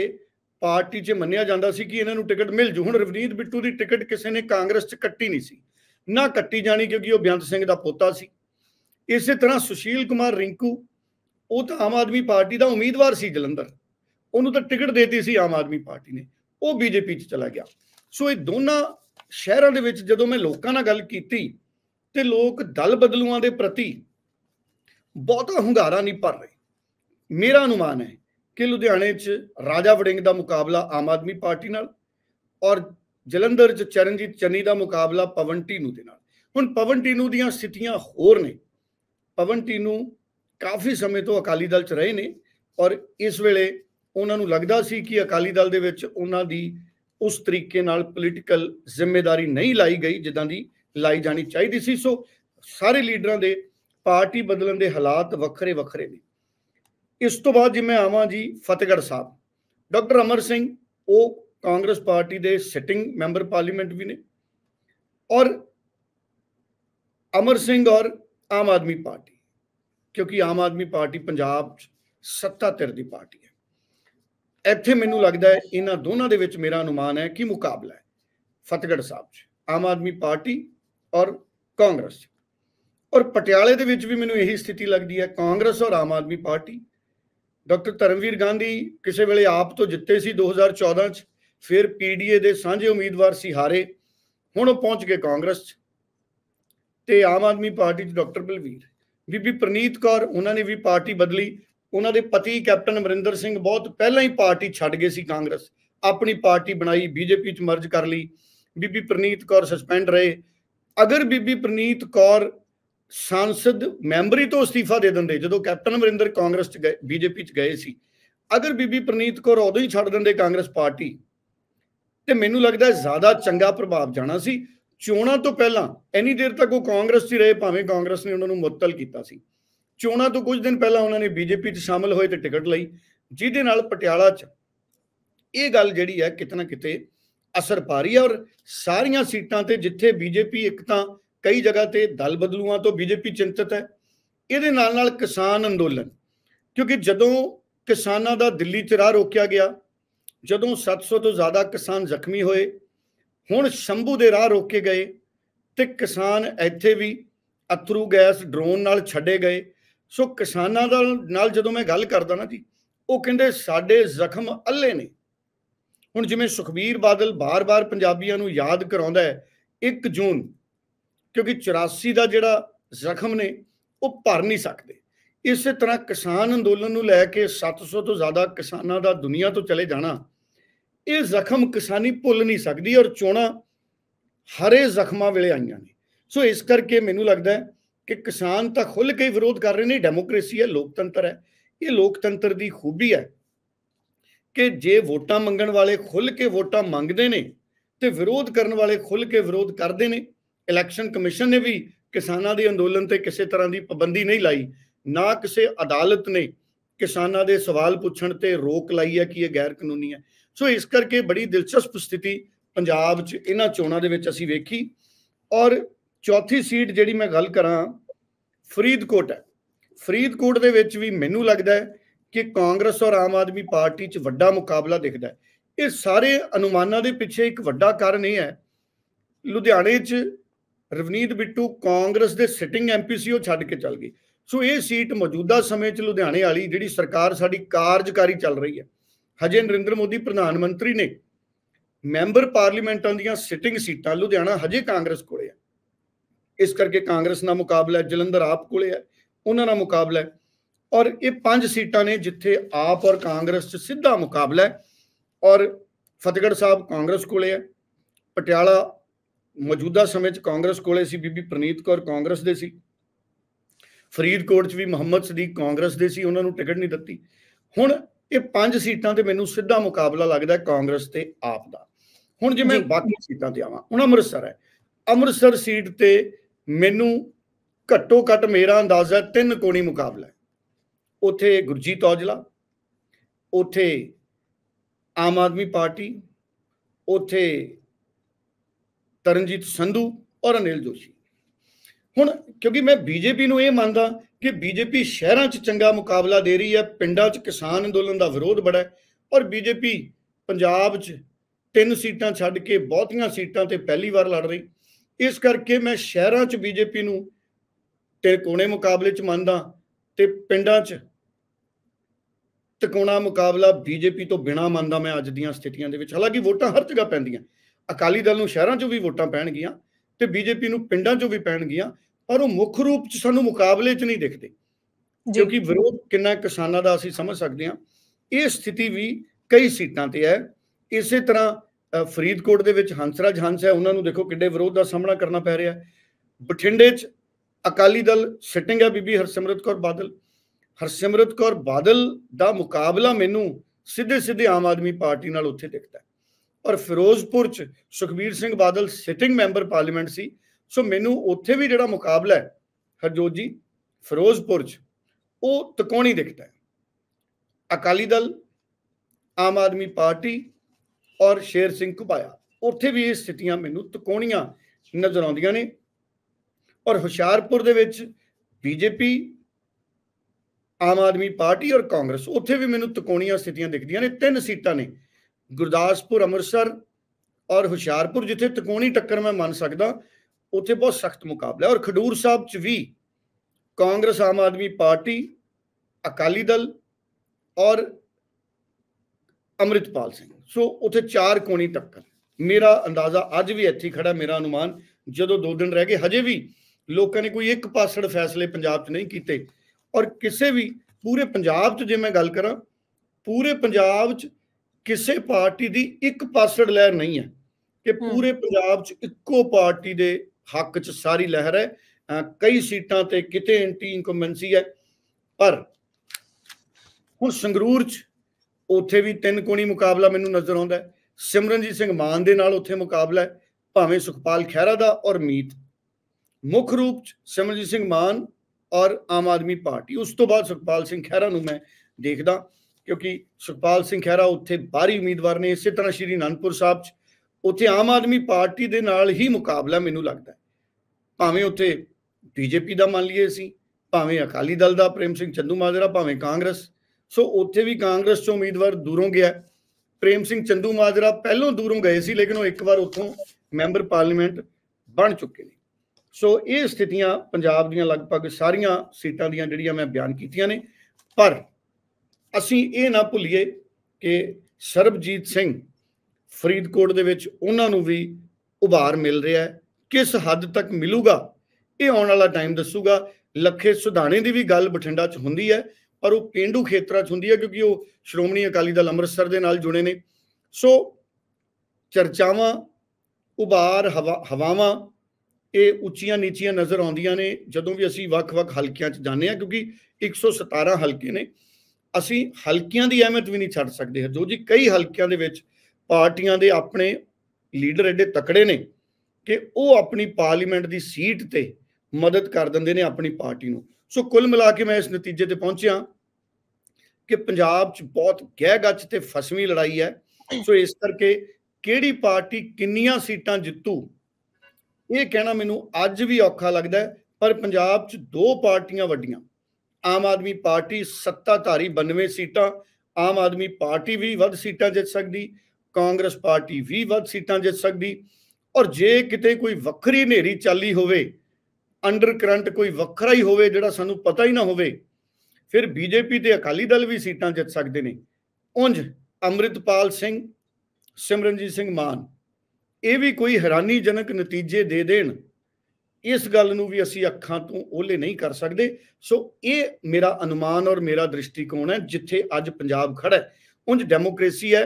ਪਾਰਟੀ 'ਚ ਮੰਨਿਆ ਜਾਂਦਾ ਸੀ ਕਿ ਇਹਨਾਂ ਨੂੰ ਟਿਕਟ ਮਿਲ ਜੂ ਹੁਣ ਰਵਨੀਤ ਬਿੱਟੂ ਦੀ ਟਿਕਟ ਕਿਸੇ ਨੇ ਕਾਂਗਰਸ 'ਚ ਕੱਟੀ ਨਹੀਂ ਸੀ ਨਾ ਕੱਟੀ ਜਾਣੀ ਕਿਉਂਕਿ ਉਹ ਬਿਆੰਤ ਸਿੰਘ ਦਾ ਪੋਤਾ ਸੀ ਇਸੇ ਤਰ੍ਹਾਂ ਸੁਸ਼ੀਲ ਕੁਮਾਰ ਰਿੰਕੂ ਉਹ ਤਾਂ ਆਮ ਆਦਮੀ ਪਾਰਟੀ ਦਾ ਉਮੀਦਵਾਰ ਸੀ ਜਲੰਧਰ ਉਹਨੂੰ ਤਾਂ ਟਿਕਟ ਦੇਤੀ ਸੀ ਆਮ ਆਦਮੀ ਪਾਰਟੀ ਨੇ ਉਹ ਬੀਜੇਪੀ 'ਚ ਚਲਾ ਗਿਆ ਸੋ ਇਹ ਦੋਨਾਂ ਸ਼ਹਿਰਾਂ ਦੇ ਵਿੱਚ ਜਦੋਂ ਮੈਂ ਲੋਕਾਂ ਨਾਲ ਗੱਲ ਕੀਤੀ ਤੇ ਲੋਕ ਦਲ ਬਦਲੂਆਂ ਦੇ ਪ੍ਰਤੀ ਬਹੁਤਾ ਹੁੰਗਾਰਾ ਨਹੀਂ ਭਰ ਰਹੇ ਮੇਰਾ ਅਨੁਮਾਨ ਹੈ ਕਿ ਲੁਧਿਆਣੇ 'ਚ ਰਾਜਾ ਵੜਿੰਗ ਦਾ ਮੁਕਾਬਲਾ ਆਮ ਆਦਮੀ ਪਾਰਟੀ ਨਾਲ ਔਰ ਜਲੰਧਰ 'ਚ ਚਰਨਜੀਤ ਚੰਨੀ ਦਾ ਮੁਕਾਬਲਾ ਪਵਨ ਟੀਨੂ ਦੇ ਨਾਲ ਹੁਣ ਪਵਨ ਟੀਨੂ ਦੀਆਂ ਸਥਿਤੀਆਂ ਹੋਰ ਨੇ ਪਵਨ ਟੀਨੂ ਕਾਫੀ ਸਮੇਂ ਤੋਂ ਅਕਾਲੀ ਦਲ 'ਚ ਰਹੇ ਨੇ ਔਰ ਇਸ ਵੇਲੇ ਉਹਨਾਂ ਨੂੰ ਲੱਗਦਾ ਸੀ ਕਿ ਅਕਾਲੀ ਦਲ ਦੇ ਵਿੱਚ ਉਹਨਾਂ ਦੀ ਉਸ ਤਰੀਕੇ ਨਾਲ ਪੋਲੀਟੀਕਲ ਜ਼ਿੰਮੇਵਾਰੀ ਨਹੀਂ ਲਾਈ ਗਈ ਜਿੱਦਾਂ ਦੀ ਲਾਈ ਜਾਣੀ ਚਾਹੀਦੀ ਸੀ ਸੋ ਸਾਰੇ ਲੀਡਰਾਂ ਦੇ ਪਾਰਟੀ ਬਦਲਣ ਦੇ ਹਾਲਾਤ ਵੱਖਰੇ ਵੱਖਰੇ ਨੇ ਇਸ ਤੋਂ ਬਾਅਦ ਜਿਵੇਂ ਆਵਾਂ ਜੀ ਫਤਿਹਗੜ ਸਾਹਿਬ ਡਾਕਟਰ ਅਮਰ ਸਿੰਘ ਉਹ ਕਾਂਗਰਸ ਪਾਰਟੀ ਦੇ ਸਿਟਿੰਗ ਮੈਂਬਰ ਪਾਰਲੀਮੈਂਟ ਵੀ ਨੇ ਔਰ ਅਮਰ ਸਿੰਘ ਔਰ ਆਮ ਆਦਮੀ ਪਾਰਟੀ ਕਿਉਂਕਿ ਆਮ ਆਦਮੀ ਪਾਰਟੀ ਪੰਜਾਬ ਸੱਤਾ ਧਿਰ ਦੀ ਪਾਰਟੀ ਇੱਥੇ ਮੈਨੂੰ ਲੱਗਦਾ ਹੈ ਇਹਨਾਂ ਦੋਨਾਂ ਦੇ ਵਿੱਚ ਮੇਰਾ ਅਨੁਮਾਨ ਹੈ ਕਿ ਮੁਕਾਬਲਾ ਹੈ ਫਤਗੜ ਸਾਹਿਬ 'ਚ ਆਮ ਆਦਮੀ ਪਾਰਟੀ ਔਰ ਕਾਂਗਰਸ ਔਰ ਪਟਿਆਲੇ ਦੇ ਵਿੱਚ ਵੀ ਮੈਨੂੰ ਇਹੀ ਸਥਿਤੀ ਲੱਗਦੀ ਹੈ ਕਾਂਗਰਸ ਔਰ ਆਮ ਆਦਮੀ ਪਾਰਟੀ ਡਾਕਟਰ ਧਰਮਵੀਰ ਗਾਂਧੀ ਕਿਸੇ ਵੇਲੇ ਆਪ ਤੋਂ ਜਿੱਤੇ ਸੀ 2014 'ਚ ਫਿਰ ਪੀਡੀਏ ਦੇ ਸਾਂਝੇ ਉਮੀਦਵਾਰ ਸੀ ਹਾਰੇ ਹੁਣ ਉਹ ਪਹੁੰਚ ਗਏ ਕਾਂਗਰਸ 'ਚ ਤੇ ਆਮ ਆਦਮੀ ਪਾਰਟੀ 'ਚ ਡਾਕਟਰ ਬਲਵੀਰ ਬੀਬੀ ਪ੍ਰਨੀਤ ਕੌਰ ਉਹਨਾਂ ਨੇ ਵੀ ਪਾਰਟੀ ਬਦਲੀ ਉਹਨਾਂ ਦੇ ਪਤੀ ਕੈਪਟਨ ਅਮਰਿੰਦਰ ਸਿੰਘ ਬਹੁਤ ਪਹਿਲਾਂ ਹੀ ਪਾਰਟੀ ਛੱਡ ਗਏ ਸੀ ਕਾਂਗਰਸ ਆਪਣੀ ਪਾਰਟੀ ਬਣਾਈ ਬੀਜੇਪੀ ਚ ਮਰਜ ਕਰ ਲਈ ਬੀਬੀ ਪ੍ਰਨੀਤ ਕੌਰ ਸਸਪੈਂਡ ਰਹੇ ਅਗਰ ਬੀਬੀ ਪ੍ਰਨੀਤ ਕੌਰ ਸੰਸਦ ਮੈਂਬਰੀ ਤੋਂ ਅਸਤੀਫਾ ਦੇ ਦਿੰਦੇ ਜਦੋਂ ਕੈਪਟਨ ਅਮਰਿੰਦਰ ਕਾਂਗਰਸ ਚ ਗਏ ਬੀਜੇਪੀ ਚ ਗਏ ਸੀ ਅਗਰ ਬੀਬੀ ਪ੍ਰਨੀਤ ਕੌਰ ਉਦੋਂ ਹੀ ਛੱਡ ਦਿੰਦੇ ਕਾਂਗਰਸ ਪਾਰਟੀ ਤੇ ਮੈਨੂੰ ਲੱਗਦਾ ਜ਼ਿਆਦਾ ਚੰਗਾ ਪ੍ਰਭਾਵ ਜਾਣਾ ਸੀ ਚੋਣਾਂ ਤੋਂ ਪਹਿਲਾਂ ਇੰਨੀ ਦੇਰ ਤੱਕ ਉਹ ਕਾਂਗਰਸ 'ਚ ਰਹੇ ਭਾਵੇਂ ਕਾਂਗਰਸ ਨੇ ਉਹਨਾਂ ਨੂੰ ਮੁਅੱਤਲ ਕੀਤਾ ਸੀ ਚੋਣਾਂ ਤੋਂ ਕੁਝ ਦਿਨ ਪਹਿਲਾਂ ਉਹਨਾਂ ਨੇ ਬੀਜੇਪੀ 'ਚ ਸ਼ਾਮਲ ਹੋਏ ਤੇ ਟਿਕਟ ਲਈ ਜਿਹਦੇ ਨਾਲ ਪਟਿਆਲਾ 'ਚ ਇਹ ਗੱਲ ਜਿਹੜੀ ਹੈ ਕਿਤਨਾ ਕਿਤੇ ਅਸਰ ਪਾ ਰਹੀ ਹੈ ਔਰ ਸਾਰੀਆਂ ਸੀਟਾਂ ਤੇ ਜਿੱਥੇ ਬੀਜੇਪੀ ਇੱਕ ਤਾਂ ਕਈ ਜਗ੍ਹਾ ਤੇ ਦਲ ਬਦਲੂਆਂ ਤੋਂ ਬੀਜੇਪੀ ਚਿੰਤਤ ਹੈ ਇਹਦੇ ਨਾਲ ਨਾਲ ਕਿਸਾਨ ਅੰਦੋਲਨ ਕਿਉਂਕਿ ਜਦੋਂ ਕਿਸਾਨਾਂ ਦਾ ਦਿੱਲੀ 'ਚ ਰਾਹ ਰੋਕਿਆ ਗਿਆ ਜਦੋਂ 700 ਤੋਂ ਜ਼ਿਆਦਾ ਕਿਸਾਨ ਜ਼ਖਮੀ ਹੋਏ ਹੁਣ ਸ਼ੰਭੂ ਦੇ ਰਾਹ ਰੋਕੇ ਗਏ ਤੇ ਕਿਸਾਨ ਇੱਥੇ ਵੀ ਅਥਰੂ ਗੈਸ ਡਰੋਨ ਨਾਲ ਛੱਡੇ ਗਏ ਸੋ ਕਿਸਾਨਾਂ ਦਾ ਨਾਲ ਜਦੋਂ ਮੈਂ ਗੱਲ ਕਰਦਾ ਨਾ ਜੀ ਉਹ ਕਹਿੰਦੇ ਸਾਡੇ ਜ਼ਖਮ ਅੱਲੇ ਨੇ ਹੁਣ ਜਿਵੇਂ ਸੁਖਬੀਰ ਬਾਦਲ ਬਾਰ-ਬਾਰ ਪੰਜਾਬੀਆਂ ਨੂੰ ਯਾਦ ਕਰਾਉਂਦਾ ਹੈ 1 ਜੂਨ ਕਿਉਂਕਿ 84 ਦਾ ਜਿਹੜਾ ਜ਼ਖਮ ਨੇ ਉਹ ਭਰ ਨਹੀਂ ਸਕਦੇ ਇਸੇ ਤਰ੍ਹਾਂ ਕਿਸਾਨ ਅੰਦੋਲਨ ਨੂੰ ਲੈ ਕੇ 700 ਤੋਂ ਜ਼ਿਆਦਾ ਕਿਸਾਨਾਂ ਦਾ ਦੁਨੀਆ ਤੋਂ ਚਲੇ ਜਾਣਾ ਇਹ ਜ਼ਖਮ ਕਿਸਾਨੀ ਭੁੱਲ ਨਹੀਂ ਸਕਦੀ ਔਰ ਚੋਣਾ ਹਰੇ ਜ਼ਖਮਾਂ ਵੇਲੇ ਆਈਆਂ ਨੇ ਸੋ ਇਸ ਕਰਕੇ ਮੈਨੂੰ ਲੱਗਦਾ ਹੈ ਕਿ ਕਿਸਾਨ ਤਾਂ ਖੁੱਲ ਕੇ ਵਿਰੋਧ ਕਰ ਰਹੇ ਨੇ ਡੈਮੋਕ੍ਰੇਸੀ ਹੈ ਲੋਕਤੰਤਰ ਹੈ ਇਹ ਲੋਕਤੰਤਰ ਦੀ ਖੂਬੀ ਹੈ ਕਿ ਜੇ ਵੋਟਾਂ ਮੰਗਣ ਵਾਲੇ ਖੁੱਲ ਕੇ ਵੋਟਾਂ ਮੰਗਦੇ ਨੇ ਤੇ ਵਿਰੋਧ ਕਰਨ ਵਾਲੇ ਖੁੱਲ ਕੇ ਵਿਰੋਧ ਕਰਦੇ ਨੇ ਇਲੈਕਸ਼ਨ ਕਮਿਸ਼ਨ ਨੇ ਵੀ ਕਿਸਾਨਾਂ ਦੇ ਅੰਦੋਲਨ ਤੇ ਕਿਸੇ ਤਰ੍ਹਾਂ ਦੀ ਪਾਬੰਦੀ ਨਹੀਂ ਲਾਈ ਨਾ ਕਿਸੇ ਅਦਾਲਤ ਨੇ ਕਿਸਾਨਾਂ ਦੇ ਸਵਾਲ ਪੁੱਛਣ ਤੇ ਰੋਕ ਲਾਈ ਹੈ ਕਿ ਇਹ ਗੈਰ ਕਾਨੂੰਨੀ ਹੈ ਸੋ ਇਸ ਕਰਕੇ ਬੜੀ ਦਿਲਚਸਪ ਸਥਿਤੀ ਪੰਜਾਬ 'ਚ ਇਹਨਾਂ ਚੋਣਾਂ ਦੇ ਵਿੱਚ ਅਸੀਂ ਵੇਖੀ ਔਰ ਚੌਥੀ ਸੀਟ ਜਿਹੜੀ ਮੈਂ ਗੱਲ ਕਰਾਂ ਫਰੀਦਕੋਟ ਹੈ ਫਰੀਦਕੋਟ ਦੇ ਵਿੱਚ ਵੀ ਮੈਨੂੰ ਲੱਗਦਾ ਹੈ ਕਿ ਕਾਂਗਰਸ ਔਰ ਆਮ ਆਦਮੀ ਪਾਰਟੀ 'ਚ ਵੱਡਾ ਮੁਕਾਬਲਾ ਦਿਖਦਾ ਹੈ ਇਹ ਸਾਰੇ ਅਨੁਮਾਨਾਂ ਦੇ ਪਿੱਛੇ ਇੱਕ ਵੱਡਾ ਕਾਰਨ ਇਹ ਹੈ ਲੁਧਿਆਣੇ 'ਚ ਰਵਨੀਤ ਬਿੱਟੂ ਕਾਂਗਰਸ ਦੇ ਸਿਟਿੰਗ ਐਮਪੀ ਸੀ ਉਹ ਛੱਡ ਕੇ ਚੱਲ ਗਈ ਸੋ ਇਹ ਸੀਟ ਮੌਜੂਦਾ ਸਮੇਂ 'ਚ ਲੁਧਿਆਣੇ ਵਾਲੀ ਜਿਹੜੀ ਸਰਕਾਰ ਸਾਡੀ ਕਾਰਜਕਾਰੀ ਚੱਲ ਰਹੀ ਹੈ ਹਜੇ ਨਰਿੰਦਰ ਮੋਦੀ ਪ੍ਰਧਾਨ ਮੰਤਰੀ ਨੇ ਮੈਂਬਰ ਪਾਰਲੀਮੈਂਟਾਂ ਦੀਆਂ ਸਿਟਿੰਗ ਸੀਟਾਂ ਲੁਧਿਆਣਾ ਹਜੇ ਕਾਂਗਰਸ ਕੋਲ اس کر کے کانگریس کا مقابلہ ہے جلندھر آپ کو مقابلہ ہے اور یہ سیٹان نے جی آپ اور کانگرس سیدھا مقابلہ ہے اور فتح گڑھ صاحب کانگرس کو پٹیالہ موجودہ سمے کا بیبی پرنیت کور کانگریس فریدکوٹ چی محمد سدیق کانگرس ٹکٹ نہیں دتی ہوں یہ پانچ سیٹان سے منوں سیدا مقابلہ لگتا ہے کانگرس سے آپ کا ہوں جی میں جی۔ باقی سیٹان سے آوا ہوں امرتسر ہے امرتسر سیٹ پہ ਮੈਨੂੰ ਘੱਟੋ ਘੱਟ ਮੇਰਾ ਅੰਦਾਜ਼ਾ ਤਿੰਨ ਕੋਣੀ ਮੁਕਾਬਲਾ ਉੱਥੇ ਗੁਰਜੀਤ ਔਜਲਾ ਉੱਥੇ ਆਮ ਆਦਮੀ ਪਾਰਟੀ ਉੱਥੇ ਤਰਨਜੀਤ ਸੰਧੂ ਔਰ ਅਨਿਲ ਜੋਸ਼ੀ ਹੁਣ ਕਿਉਂਕਿ ਮੈਂ ਬੀਜੇਪੀ ਨੂੰ ਇਹ ਮੰਨਦਾ ਕਿ ਬੀਜੇਪੀ ਸ਼ਹਿਰਾਂ 'ਚ ਚੰਗਾ ਮੁਕਾਬਲਾ ਦੇ ਰਹੀ ਹੈ ਪਿੰਡਾਂ 'ਚ ਕਿਸਾਨ ਅੰਦੋਲਨ ਦਾ ਵਿਰੋਧ ਬੜਾ ਹੈ ਔਰ ਬੀਜੇਪੀ ਪੰਜਾਬ 'ਚ ਤਿੰਨ ਸੀਟਾਂ ਛੱਡ ਕੇ ਬਹੁਤੀਆਂ ਸੀਟਾਂ ਤੇ ਪਹਿਲੀ ਵਾਰ ਲੜ ਰਹੀ ਇਸ ਕਰਕੇ ਮੈਂ ਸ਼ਹਿਰਾਂ 'ਚ ਬੀਜੇਪੀ ਨੂੰ ਤਿਰਕੋਣੇ ਮੁਕਾਬਲੇ 'ਚ ਮੰਨਦਾ ਤੇ ਪਿੰਡਾਂ 'ਚ ਤਿਕੋਣਾ ਮੁਕਾਬਲਾ ਬੀਜੇਪੀ ਤੋਂ ਬਿਨਾ ਮੰਨਦਾ ਮੈਂ ਅੱਜ ਦੀਆਂ ਸਥਿਤੀਆਂ ਦੇ ਵਿੱਚ ਹਾਲਾਂਕਿ ਵੋਟਾਂ ਹਰ ਜਗ੍ਹਾ ਪੈਂਦੀਆਂ ਅਕਾਲੀ ਦਲ ਨੂੰ ਸ਼ਹਿਰਾਂ 'ਚ ਵੀ ਵੋਟਾਂ ਪੈਣਗੀਆਂ ਤੇ ਬੀਜੇਪੀ ਨੂੰ ਪਿੰਡਾਂ 'ਚ ਵੀ ਪੈਣਗੀਆਂ ਪਰ ਉਹ ਮੁੱਖ ਰੂਪ 'ਚ ਸਾਨੂੰ ਮੁਕਾਬਲੇ 'ਚ ਨਹੀਂ ਦਿਖਦੇ ਕਿਉਂਕਿ ਵਿਰੋਧ ਕਿੰਨਾ ਕਿਸਾਨਾਂ ਦਾ ਅਸੀਂ ਸਮਝ ਸਕਦੇ ਹਾਂ ਇਹ ਸਥਿਤੀ ਵੀ ਕਈ ਸੀਟਾਂ ਤੇ ਹੈ ਇਸੇ ਤਰ੍ਹਾਂ ਫਰੀਦਕੋਟ ਦੇ ਵਿੱਚ ਹੰਸਰਾਜ ਹੰਸ ਹੈ ਉਹਨਾਂ ਨੂੰ ਦੇਖੋ ਕਿੱਡੇ ਵਿਰੋਧ ਦਾ ਸਾਹਮਣਾ ਕਰਨਾ ਪੈ ਰਿਹਾ ਬਠਿੰਡੇ 'ਚ ਅਕਾਲੀ ਦਲ ਸਿਟਿੰਗ ਹੈ ਬੀਬੀ ਹਰਸਿਮਰਤ ਕੌਰ ਬਾਦਲ ਹਰਸਿਮਰਤ ਕੌਰ ਬਾਦਲ ਦਾ ਮੁਕਾਬਲਾ ਮੈਨੂੰ ਸਿੱਧੇ ਸਿੱਧੇ ਆਮ ਆਦਮੀ ਪਾਰਟੀ ਨਾਲ ਉੱਥੇ ਦਿਖਦਾ ਔਰ ਫਿਰੋਜ਼ਪੁਰ 'ਚ Sukhbir Singh Badal sitting member parliament ਸੀ ਸੋ ਮੈਨੂੰ ਉੱਥੇ ਵੀ ਜਿਹੜਾ ਮੁਕਾਬਲਾ ਹੈ ਹਰਜੋਤ ਜੀ ਫਿਰੋਜ਼ਪੁਰ 'ਚ ਉਹ ਤਕੋਣੀ ਦਿਖਦਾ ਅਕਾਲੀ ਦਲ ਆਮ ਆਦਮੀ ਪਾਰਟੀ ਔਰ ਸ਼ੇਰ ਸਿੰਘ ਘੁਬਾਇਆ ਉੱਥੇ ਵੀ ਇਹ ਸਥਿਤੀਆਂ ਮੈਨੂੰ ਤਕੋਣੀਆਂ ਨਜ਼ਰ ਆਉਂਦੀਆਂ ਨੇ ਔਰ ਹੁਸ਼ਿਆਰਪੁਰ ਦੇ ਵਿੱਚ ਬੀਜੇਪੀ ਆਮ ਆਦਮੀ ਪਾਰਟੀ ਔਰ ਕਾਂਗਰਸ ਉੱਥੇ ਵੀ ਮੈਨੂੰ ਤਕੋਣੀਆਂ ਸਥਿਤੀਆਂ ਦਿਖਦੀਆਂ ਨੇ ਤਿੰਨ ਸੀਟਾਂ ਨੇ ਗੁਰਦਾਸਪੁਰ ਅੰਮ੍ਰਿਤਸਰ ਔਰ ਹੁਸ਼ਿਆਰਪੁਰ ਜਿੱਥੇ ਤਕੋਣੀ ਟੱਕਰ ਮੈਂ ਮੰਨ ਸਕਦਾ ਉੱਥੇ ਬਹੁਤ ਸਖਤ ਮੁਕਾਬਲਾ ਔਰ ਖਡੂਰ ਸਾਹਿਬ 'ਚ ਵੀ ਕਾਂਗਰਸ ਆਮ ਆਦਮੀ ਪਾਰਟੀ ਅਕਾਲੀ ਦਲ ਔਰ ਅਮਰਿਤਪਾਲ ਸਿੰਘ ਸੋ ਉਥੇ ਚਾਰ ਕੋਣੀ ਟੱਕਰ ਮੇਰਾ ਅੰਦਾਜ਼ਾ ਅੱਜ ਵੀ ਇੱਥੇ ਖੜਾ ਮੇਰਾ ਅਨੁਮਾਨ ਜਦੋਂ ਦੋ ਦਿਨ ਰਹਿ ਗਏ ਹਜੇ ਵੀ ਲੋਕਾਂ ਨੇ ਕੋਈ ਇੱਕ ਪਾਸੜ ਫੈਸਲੇ ਪੰਜਾਬ 'ਚ ਨਹੀਂ ਕੀਤੇ ਔਰ ਕਿਸੇ ਵੀ ਪੂਰੇ ਪੰਜਾਬ 'ਚ ਜੇ ਮੈਂ ਗੱਲ ਕਰਾਂ ਪੂਰੇ ਪੰਜਾਬ 'ਚ ਕਿਸੇ ਪਾਰਟੀ ਦੀ ਇੱਕ ਪਾਸੜ ਲਹਿਰ ਨਹੀਂ ਹੈ ਕਿ ਪੂਰੇ ਪੰਜਾਬ 'ਚ ਇੱਕੋ ਪਾਰਟੀ ਦੇ ਹੱਕ 'ਚ ਸਾਰੀ ਲਹਿਰ ਹੈ ਕਈ ਸੀਟਾਂ ਤੇ ਕਿਤੇ ਐਂਟੀ ਇਨਕਮਬੈਂਸੀ ਹੈ ਪਰ ਹੁਣ ਸੰਗਰੂਰ 'ਚ ਉੱਥੇ ਵੀ ਤਿੰਨ ਕੋਣੀ ਮੁਕਾਬਲਾ ਮੈਨੂੰ ਨਜ਼ਰ ਆਉਂਦਾ ਸਿਮਰਨਜੀਤ ਸਿੰਘ ਮਾਨ ਦੇ ਨਾਲ ਉੱਥੇ ਮੁਕਾਬਲਾ ਹੈ ਭਾਵੇਂ ਸੁਖਪਾਲ ਖਹਿਰਾ ਦਾ ਔਰ ਮੀਤ ਮੁੱਖ ਰੂਪ ਚ ਸਿਮਰਨਜੀਤ ਸਿੰਘ ਮਾਨ ਔਰ ਆਮ ਆਦਮੀ ਪਾਰਟੀ ਉਸ ਤੋਂ ਬਾਅਦ ਸੁਖਪਾਲ ਸਿੰਘ ਖਹਿਰਾ ਨੂੰ ਮੈਂ ਦੇਖਦਾ ਕਿਉਂਕਿ ਸੁਖਪਾਲ ਸਿੰਘ ਖਹਿਰਾ ਉੱਥੇ ਬਾਹਰੀ ਉਮੀਦਵਾਰ ਨੇ ਇਸੇ ਤਰ੍ਹਾਂ ਸ਼੍ਰੀ ਨਨਪੁਰ ਸਾਹਿਬ ਚ ਉੱਥੇ ਆਮ ਆਦਮੀ ਪਾਰਟੀ ਦੇ ਨਾਲ ਹੀ ਮੁਕਾਬਲਾ ਮੈਨੂੰ ਲੱਗਦਾ ਭਾਵੇਂ ਉੱਥੇ ਬੀਜੇਪੀ ਦਾ ਮੰਨ ਲਈਏ ਸੀ ਭਾਵੇਂ ਅਕਾਲੀ ਦਲ ਦਾ ਪ੍ਰੇਮ ਸਿੰਘ ਚੰਦੂ ਮਾਜਰਾ ਭਾਵੇਂ ਕਾਂਗਰਸ ਸੋ ਉੱਥੇ ਵੀ ਕਾਂਗਰਸ ਚੋਂ ਉਮੀਦਵਾਰ ਦੂਰੋਂ ਗਿਆ ਪ੍ਰੇਮ ਸਿੰਘ ਚੰਦੂ ਮਾਜਰਾ ਪਹਿਲਾਂ ਦੂਰੋਂ ਗਏ ਸੀ ਲੇਕਿਨ ਉਹ ਇੱਕ ਵਾਰ ਉੱਥੋਂ ਮੈਂਬਰ ਪਾਰਲੀਮੈਂਟ ਬਣ ਚੁੱਕੇ ਨੇ ਸੋ ਇਹ ਸਥਿਤੀਆਂ ਪੰਜਾਬ ਦੀਆਂ ਲਗਭਗ ਸਾਰੀਆਂ ਸੀਟਾਂ ਦੀਆਂ ਜਿਹੜੀਆਂ ਮੈਂ ਬਿਆਨ ਕੀਤੀਆਂ ਨੇ ਪਰ ਅਸੀਂ ਇਹ ਨਾ ਭੁੱਲੀਏ ਕਿ ਸਰਬਜੀਤ ਸਿੰਘ ਫਰੀਦਕੋਟ ਦੇ ਵਿੱਚ ਉਹਨਾਂ ਨੂੰ ਵੀ ਉਭਾਰ ਮਿਲ ਰਿਹਾ ਹੈ ਕਿਸ ਹੱਦ ਤੱਕ ਮਿਲੂਗਾ ਇਹ ਆਉਣ ਵਾਲਾ ਟਾਈਮ ਦੱਸੂਗਾ ਲੱਖੇ ਸੁਧਾਣੇ ਦੀ ਵੀ ਗੱਲ ਬਠਿੰਡਾ 'ਚ ਹੁੰਦੀ ਹੈ ਪਰ ਉਹ ਪਿੰਡੂ ਖੇਤਰਾਂ 'ਚ ਹੁੰਦੀ ਹੈ ਕਿਉਂਕਿ ਉਹ ਸ਼੍ਰੋਮਣੀ ਅਕਾਲੀ ਦਲ ਅੰਮ੍ਰਿਤਸਰ ਦੇ ਨਾਲ ਜੁੜੇ ਨੇ ਸੋ ਚਰਚਾਵਾਂ ਉਬਾਰ ਹਵਾਵਾਂ ਇਹ ਉੱਚੀਆਂ ਨੀਚੀਆਂ ਨਜ਼ਰ ਆਉਂਦੀਆਂ ਨੇ ਜਦੋਂ ਵੀ ਅਸੀਂ ਵੱਖ-ਵੱਖ ਹਲਕਿਆਂ 'ਚ ਜਾਂਦੇ ਆ ਕਿਉਂਕਿ 117 ਹਲਕੇ ਨੇ ਅਸੀਂ ਹਲਕਿਆਂ ਦੀ ਅਹਿਮਤ ਵੀ ਨਹੀਂ ਛੱਡ ਸਕਦੇ ਹਰਜੋ ਜੀ ਕਈ ਹਲਕਿਆਂ ਦੇ ਵਿੱਚ ਪਾਰਟੀਆਂ ਦੇ ਆਪਣੇ ਲੀਡਰ ਐਡੇ ਤਕੜੇ ਨੇ ਕਿ ਉਹ ਆਪਣੀ ਪਾਰਲੀਮੈਂਟ ਦੀ ਸੀਟ ਤੇ ਮਦਦ ਕਰ ਦਿੰਦੇ ਨੇ ਆਪਣੀ ਪਾਰਟੀ ਨੂੰ ਸੋ ਕੁੱਲ ਮਿਲਾ ਕੇ ਮੈਂ ਇਸ ਨਤੀਜੇ ਤੇ ਪਹੁੰਚਿਆ ਕਿ ਪੰਜਾਬ 'ਚ ਬਹੁਤ ਗਹਿ ਗੱਜ ਤੇ ਫਸਵੀਂ ਲੜਾਈ ਹੈ ਸੋ ਇਸ ਕਰਕੇ ਕਿਹੜੀ ਪਾਰਟੀ ਕਿੰਨੀਆਂ ਸੀਟਾਂ ਜਿੱਤੂ ਇਹ ਕਹਿਣਾ ਮੈਨੂੰ ਅੱਜ ਵੀ ਔਖਾ ਲੱਗਦਾ ਹੈ ਪਰ ਪੰਜਾਬ 'ਚ ਦੋ ਪਾਰਟੀਆਂ ਵੱਡੀਆਂ ਆਮ ਆਦਮੀ ਪਾਰਟੀ ਸੱਤਾਧਾਰੀ 92 ਸੀਟਾਂ ਆਮ ਆਦਮੀ ਪਾਰਟੀ ਵੀ ਵੱਧ ਸੀਟਾਂ ਜਿੱਤ ਸਕਦੀ ਕਾਂਗਰਸ ਪਾਰਟੀ ਵੀ ਵੱਧ ਸੀਟਾਂ ਜਿੱਤ ਸਕਦੀ ਔਰ ਜੇ ਕਿਤੇ ਕੋਈ ਵੱਖਰੀ ਨੇਰੀ ਚਾਲੀ ਹੋਵੇ ਅੰਡਰ ਕਰੰਟ ਕੋਈ ਵੱਖਰਾ ਹੀ ਹੋਵੇ ਜਿਹੜਾ ਸਾਨੂੰ ਪਤਾ ਹੀ ਨਾ ਹੋਵੇ ਫਿਰ ਬੀਜੇਪੀ ਤੇ ਅਕਾਲੀ ਦਲ ਵੀ ਸੀਟਾਂ ਜਿੱਤ ਸਕਦੇ ਨੇ ਉੰਜ ਅਮਰਿਤਪਾਲ ਸਿੰਘ ਸਿਮਰਨਜੀਤ ਸਿੰਘ ਮਾਨ ਇਹ ਵੀ ਕੋਈ ਹੈਰਾਨੀਜਨਕ ਨਤੀਜੇ ਦੇ ਦੇਣ ਇਸ ਗੱਲ ਨੂੰ ਵੀ ਅਸੀਂ ਅੱਖਾਂ ਤੋਂ ਓਲੇ ਨਹੀਂ ਕਰ ਸਕਦੇ ਸੋ ਇਹ ਮੇਰਾ ਅਨੁਮਾਨ ਔਰ ਮੇਰਾ ਦ੍ਰਿਸ਼ਟੀਕੋਣ ਹੈ ਜਿੱਥੇ ਅੱਜ ਪੰਜਾਬ ਖੜਾ ਹੈ ਉੰਜ ਡੈਮੋਕ੍ਰੇਸੀ ਹੈ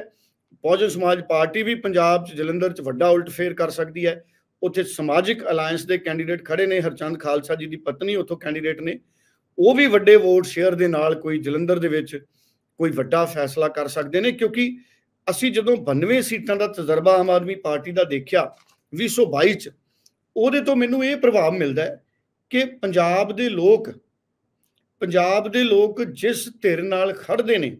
ਬਹੁਜਨ ਸਮਾਜ ਪਾਰਟੀ ਵੀ ਪੰਜਾਬ ਚ ਜਲੰਧਰ ਚ ਵੱਡਾ ਉਲਟਫੇਰ ਕਰ ਸਕਦੀ ਹੈ ਉੱਥੇ ਸਮਾਜਿਕ ਅਲਾਈਅੰਸ ਦੇ ਕੈਂਡੀਡੇਟ ਖੜੇ ਨੇ ਹਰਚੰਦ ਖਾਲਸਾ ਜੀ ਦੀ ਪਤਨੀ ਉੱਥੋਂ ਕੈਂਡੀਡੇਟ ਨੇ ਉਹ ਵੀ ਵੱਡੇ ਵੋਟ ਸ਼ੇਅਰ ਦੇ ਨਾਲ ਕੋਈ ਜਲੰਧਰ ਦੇ ਵਿੱਚ ਕੋਈ ਵੱਡਾ ਫੈਸਲਾ ਕਰ ਸਕਦੇ ਨੇ ਕਿਉਂਕਿ ਅਸੀਂ ਜਦੋਂ 92 ਸੀਟਾਂ ਦਾ ਤਜਰਬਾ ਆਮ ਆਦਮੀ ਪਾਰਟੀ ਦਾ ਦੇਖਿਆ 2022 ਚ ਉਹਦੇ ਤੋਂ ਮੈਨੂੰ ਇਹ ਪ੍ਰਭਾਵ ਮਿਲਦਾ ਹੈ ਕਿ ਪੰਜਾਬ ਦੇ ਲੋਕ ਪੰਜਾਬ ਦੇ ਲੋਕ ਜਿਸ ਧਿਰ ਨਾਲ ਖੜਦੇ ਨੇ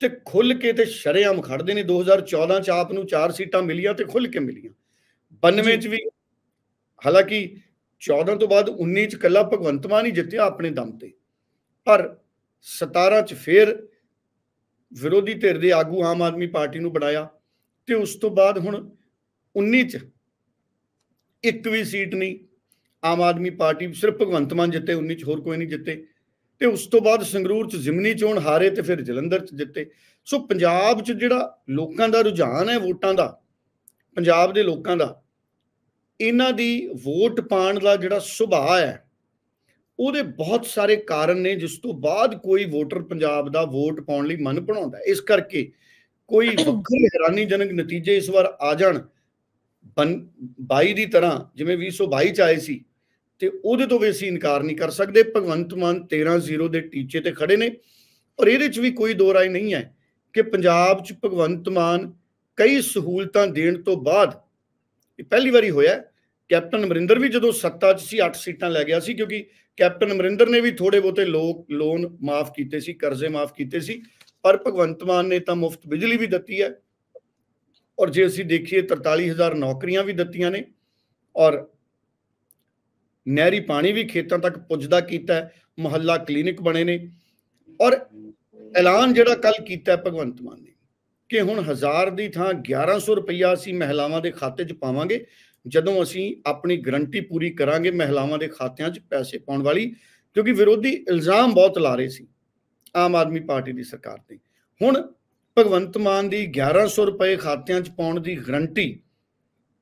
ਤੇ ਖੁੱਲ ਕੇ ਤੇ ਸ਼ਰਿਆਮ ਖੜਦੇ ਨੇ 2014 ਚ ਆਪ ਨੂੰ 4 ਸੀਟਾਂ ਮਿਲੀਆਂ ਤੇ ਖੁੱਲ ਕੇ ਮਿਲੀਆਂ 92 ਚ ਵੀ ਹਾਲਾਂਕਿ 14 ਤੋਂ ਬਾਅਦ 19 ਚ ਕੱਲਾ ਭਗਵੰਤ ਮਾਨ ਹੀ ਜਿੱਤਿਆ ਆਪਣੇ ਦਮ ਤੇ ਪਰ 17 ਚ ਫੇਰ ਵਿਰੋਧੀ ਧਿਰ ਦੇ ਆਗੂ ਆਮ ਆਦਮੀ ਪਾਰਟੀ ਨੂੰ ਬਣਾਇਆ ਤੇ ਉਸ ਤੋਂ ਬਾਅਦ ਹੁਣ 19 ਚ ਇੱਕ ਵੀ ਸੀਟ ਨਹੀਂ ਆਮ ਆਦਮੀ ਪਾਰਟੀ ਸਿਰਫ ਭਗਵੰਤ ਮਾਨ ਜਿੱਤੇ 19 ਚ ਹੋਰ ਕੋਈ ਨਹੀਂ ਜਿੱਤੇ ਤੇ ਉਸ ਤੋਂ ਬਾਅਦ ਸੰਗਰੂਰ ਚ ਜ਼ਿਮਨੀ ਚੋਣ ਹਾਰੇ ਤੇ ਫਿਰ ਜਲੰਧਰ ਚ ਜਿੱਤੇ ਸੋ ਪੰਜਾਬ ਚ ਜਿਹੜਾ ਲੋਕਾਂ ਦਾ ਰੁਝਾਨ ਹੈ ਵੋਟਾਂ ਦਾ ਪੰਜਾਬ ਦੇ ਲੋਕਾਂ ਦਾ ਇਹਨਾਂ ਦੀ ਵੋਟ ਪਾਣ ਦਾ ਜਿਹੜਾ ਸੁਭਾਅ ਹੈ ਉਹਦੇ ਬਹੁਤ ਸਾਰੇ ਕਾਰਨ ਨੇ ਜਿਸ ਤੋਂ ਬਾਅਦ ਕੋਈ ਵੋਟਰ ਪੰਜਾਬ ਦਾ ਵੋਟ ਪਾਉਣ ਲਈ ਮਨ ਬਣਾਉਂਦਾ ਇਸ ਕਰਕੇ ਕੋਈ ਵੱਖਰੇ ਹੈਰਾਨੀਜਨਕ ਨਤੀਜੇ ਇਸ ਵਾਰ ਆ ਜਾਣ 22 ਦੀ ਤਰ੍ਹਾਂ ਜਿਵੇਂ 2022 ਚ ਆਏ ਸੀ ਤੇ ਉਹਦੇ ਤੋਂ ਵੀ ਅਸੀਂ ਇਨਕਾਰ ਨਹੀਂ ਕਰ ਸਕਦੇ ਭਗਵੰਤ ਮਾਨ 13-0 ਦੇ ਟੀਚੇ ਤੇ ਖੜੇ ਨੇ ਔਰ ਇਹਦੇ 'ਚ ਵੀ ਕੋਈ ਦੋਰਾਈ ਨਹੀਂ ਹੈ ਕਿ ਪੰਜਾਬ 'ਚ ਭਗਵੰਤ ਮਾਨ ਕਈ ਸਹੂਲਤਾਂ ਦੇਣ ਤੋਂ ਬਾਅਦ ਇਹ ਪਹਿਲੀ ਵਾਰੀ ਹੋਇਆ ਕੈਪਟਨ ਅਮਰਿੰਦਰ ਵੀ ਜਦੋਂ ਸੱਤਾ 'ਚ ਸੀ 8 ਸੀਟਾਂ ਲੈ ਗਿਆ ਸੀ ਕਿਉਂਕਿ ਕੈਪਟਨ ਅਮਰਿੰਦਰ ਨੇ ਵੀ ਥੋੜੇ ਬੋਤੇ ਲੋਕ ਲੋਨ ਮਾਫ ਕੀਤੇ ਸੀ ਕਰਜ਼ੇ ਮਾਫ ਕੀਤੇ ਸੀ ਪਰ ਭਗਵੰਤ ਮਾਨ ਨੇ ਤਾਂ ਮੁਫਤ ਬਿਜਲੀ ਵੀ ਦਿੱਤੀ ਹੈ ਔਰ ਜੇ ਅਸੀਂ ਦੇਖੀਏ 43000 ਨੌਕਰੀਆਂ ਵੀ ਦਿੱਤੀਆਂ ਨੇ ਔਰ ਨਹਿਰੀ ਪਾਣੀ ਵੀ ਖੇਤਾਂ ਤੱਕ ਪੁੱਜਦਾ ਕੀਤਾ ਮੁਹੱਲਾ ਕਲੀਨਿਕ ਬਣੇ ਨੇ ਔਰ ਐਲਾਨ ਜਿਹੜਾ ਕੱਲ ਕੀਤਾ ਭਗਵੰਤ ਮਾਨ ਨੇ ਕਿ ਹੁਣ 1000 ਦੀ ਥਾਂ 1100 ਰੁਪਇਆ ਅਸੀਂ ਮਹਿਲਾਵਾਂ ਦੇ ਖਾਤੇ 'ਚ ਪਾਵਾਂਗੇ ਜਦੋਂ ਅਸੀਂ ਆਪਣੀ ਗਰੰਟੀ ਪੂਰੀ ਕਰਾਂਗੇ ਮਹਿਲਾਵਾਂ ਦੇ ਖਾਤਿਆਂ 'ਚ ਪੈਸੇ ਪਾਉਣ ਵਾਲੀ ਕਿਉਂਕਿ ਵਿਰੋਧੀ ਇਲਜ਼ਾਮ ਬਹੁਤ ਲਾ ਰਹੇ ਸੀ ਆਮ ਆਦਮੀ ਪਾਰਟੀ ਦੀ ਸਰਕਾਰ ਤੇ ਹੁਣ ਭਗਵੰਤ ਮਾਨ ਦੀ 1100 ਰੁਪਏ ਖਾਤਿਆਂ 'ਚ ਪਾਉਣ ਦੀ ਗਰੰਟੀ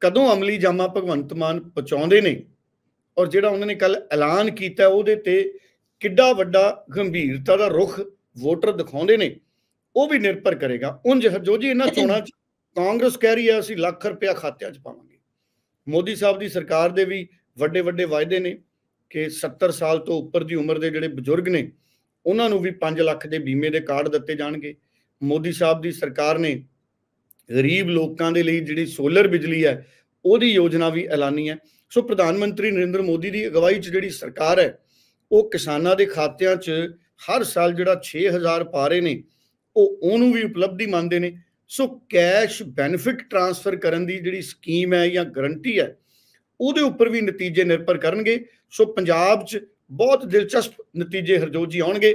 ਕਦੋਂ ਅਮਲੀ ਜਾਮਾ ਭਗਵੰਤ ਮਾਨ ਪਹੁੰਚਾਉਂਦੇ ਨੇ ਔਰ ਜਿਹੜਾ ਉਹਨਾਂ ਨੇ ਕੱਲ ਐਲਾਨ ਕੀਤਾ ਉਹਦੇ ਤੇ ਕਿੱਡਾ ਵੱਡਾ ਗੰਭੀਰਤਾ ਦਾ ਰੁਖ ਵੋਟਰ ਦਿਖਾਉਂਦੇ ਨੇ وہ بھی نربھر کرے گا انجوی چونا چانگرس کہہ رہی ہے لکھ روپیہ خاطیا چویں گے مود صاحب کی سکار بھی وائدے نے کہ ستر سال تو اوپر کی عمر کے جڑے بزرگ نے انہوں نے بھی پانچ لکھ کے بیمے کے کارڈ دیتے جان گے مود صاحب کی سرکار نے گریب لوک جی سولر بجلی ہے وہی یوجنا بھی ایلانی ہے سو پردھان منتری نردر مواد کی اگوائی چیڑی سرکار ہے وہ کسان کے خاطیا چ ہر سال جا چھ ہزار پا رہے ہیں ਉਹ ਉਹਨੂੰ ਵੀ ਉਪਲਬਧੀ ਮੰਨਦੇ ਨੇ ਸੋ ਕੈਸ਼ ਬੈਨੀਫਿਟ ਟ੍ਰਾਂਸਫਰ ਕਰਨ ਦੀ ਜਿਹੜੀ ਸਕੀਮ ਹੈ ਜਾਂ ਗਰੰਟੀ ਹੈ ਉਹਦੇ ਉੱਪਰ ਵੀ ਨਤੀਜੇ ਨਿਰਭਰ ਕਰਨਗੇ ਸੋ ਪੰਜਾਬ 'ਚ ਬਹੁਤ ਦਿਲਚਸਪ ਨਤੀਜੇ ਹਰਜੋਤ ਜੀ ਆਉਣਗੇ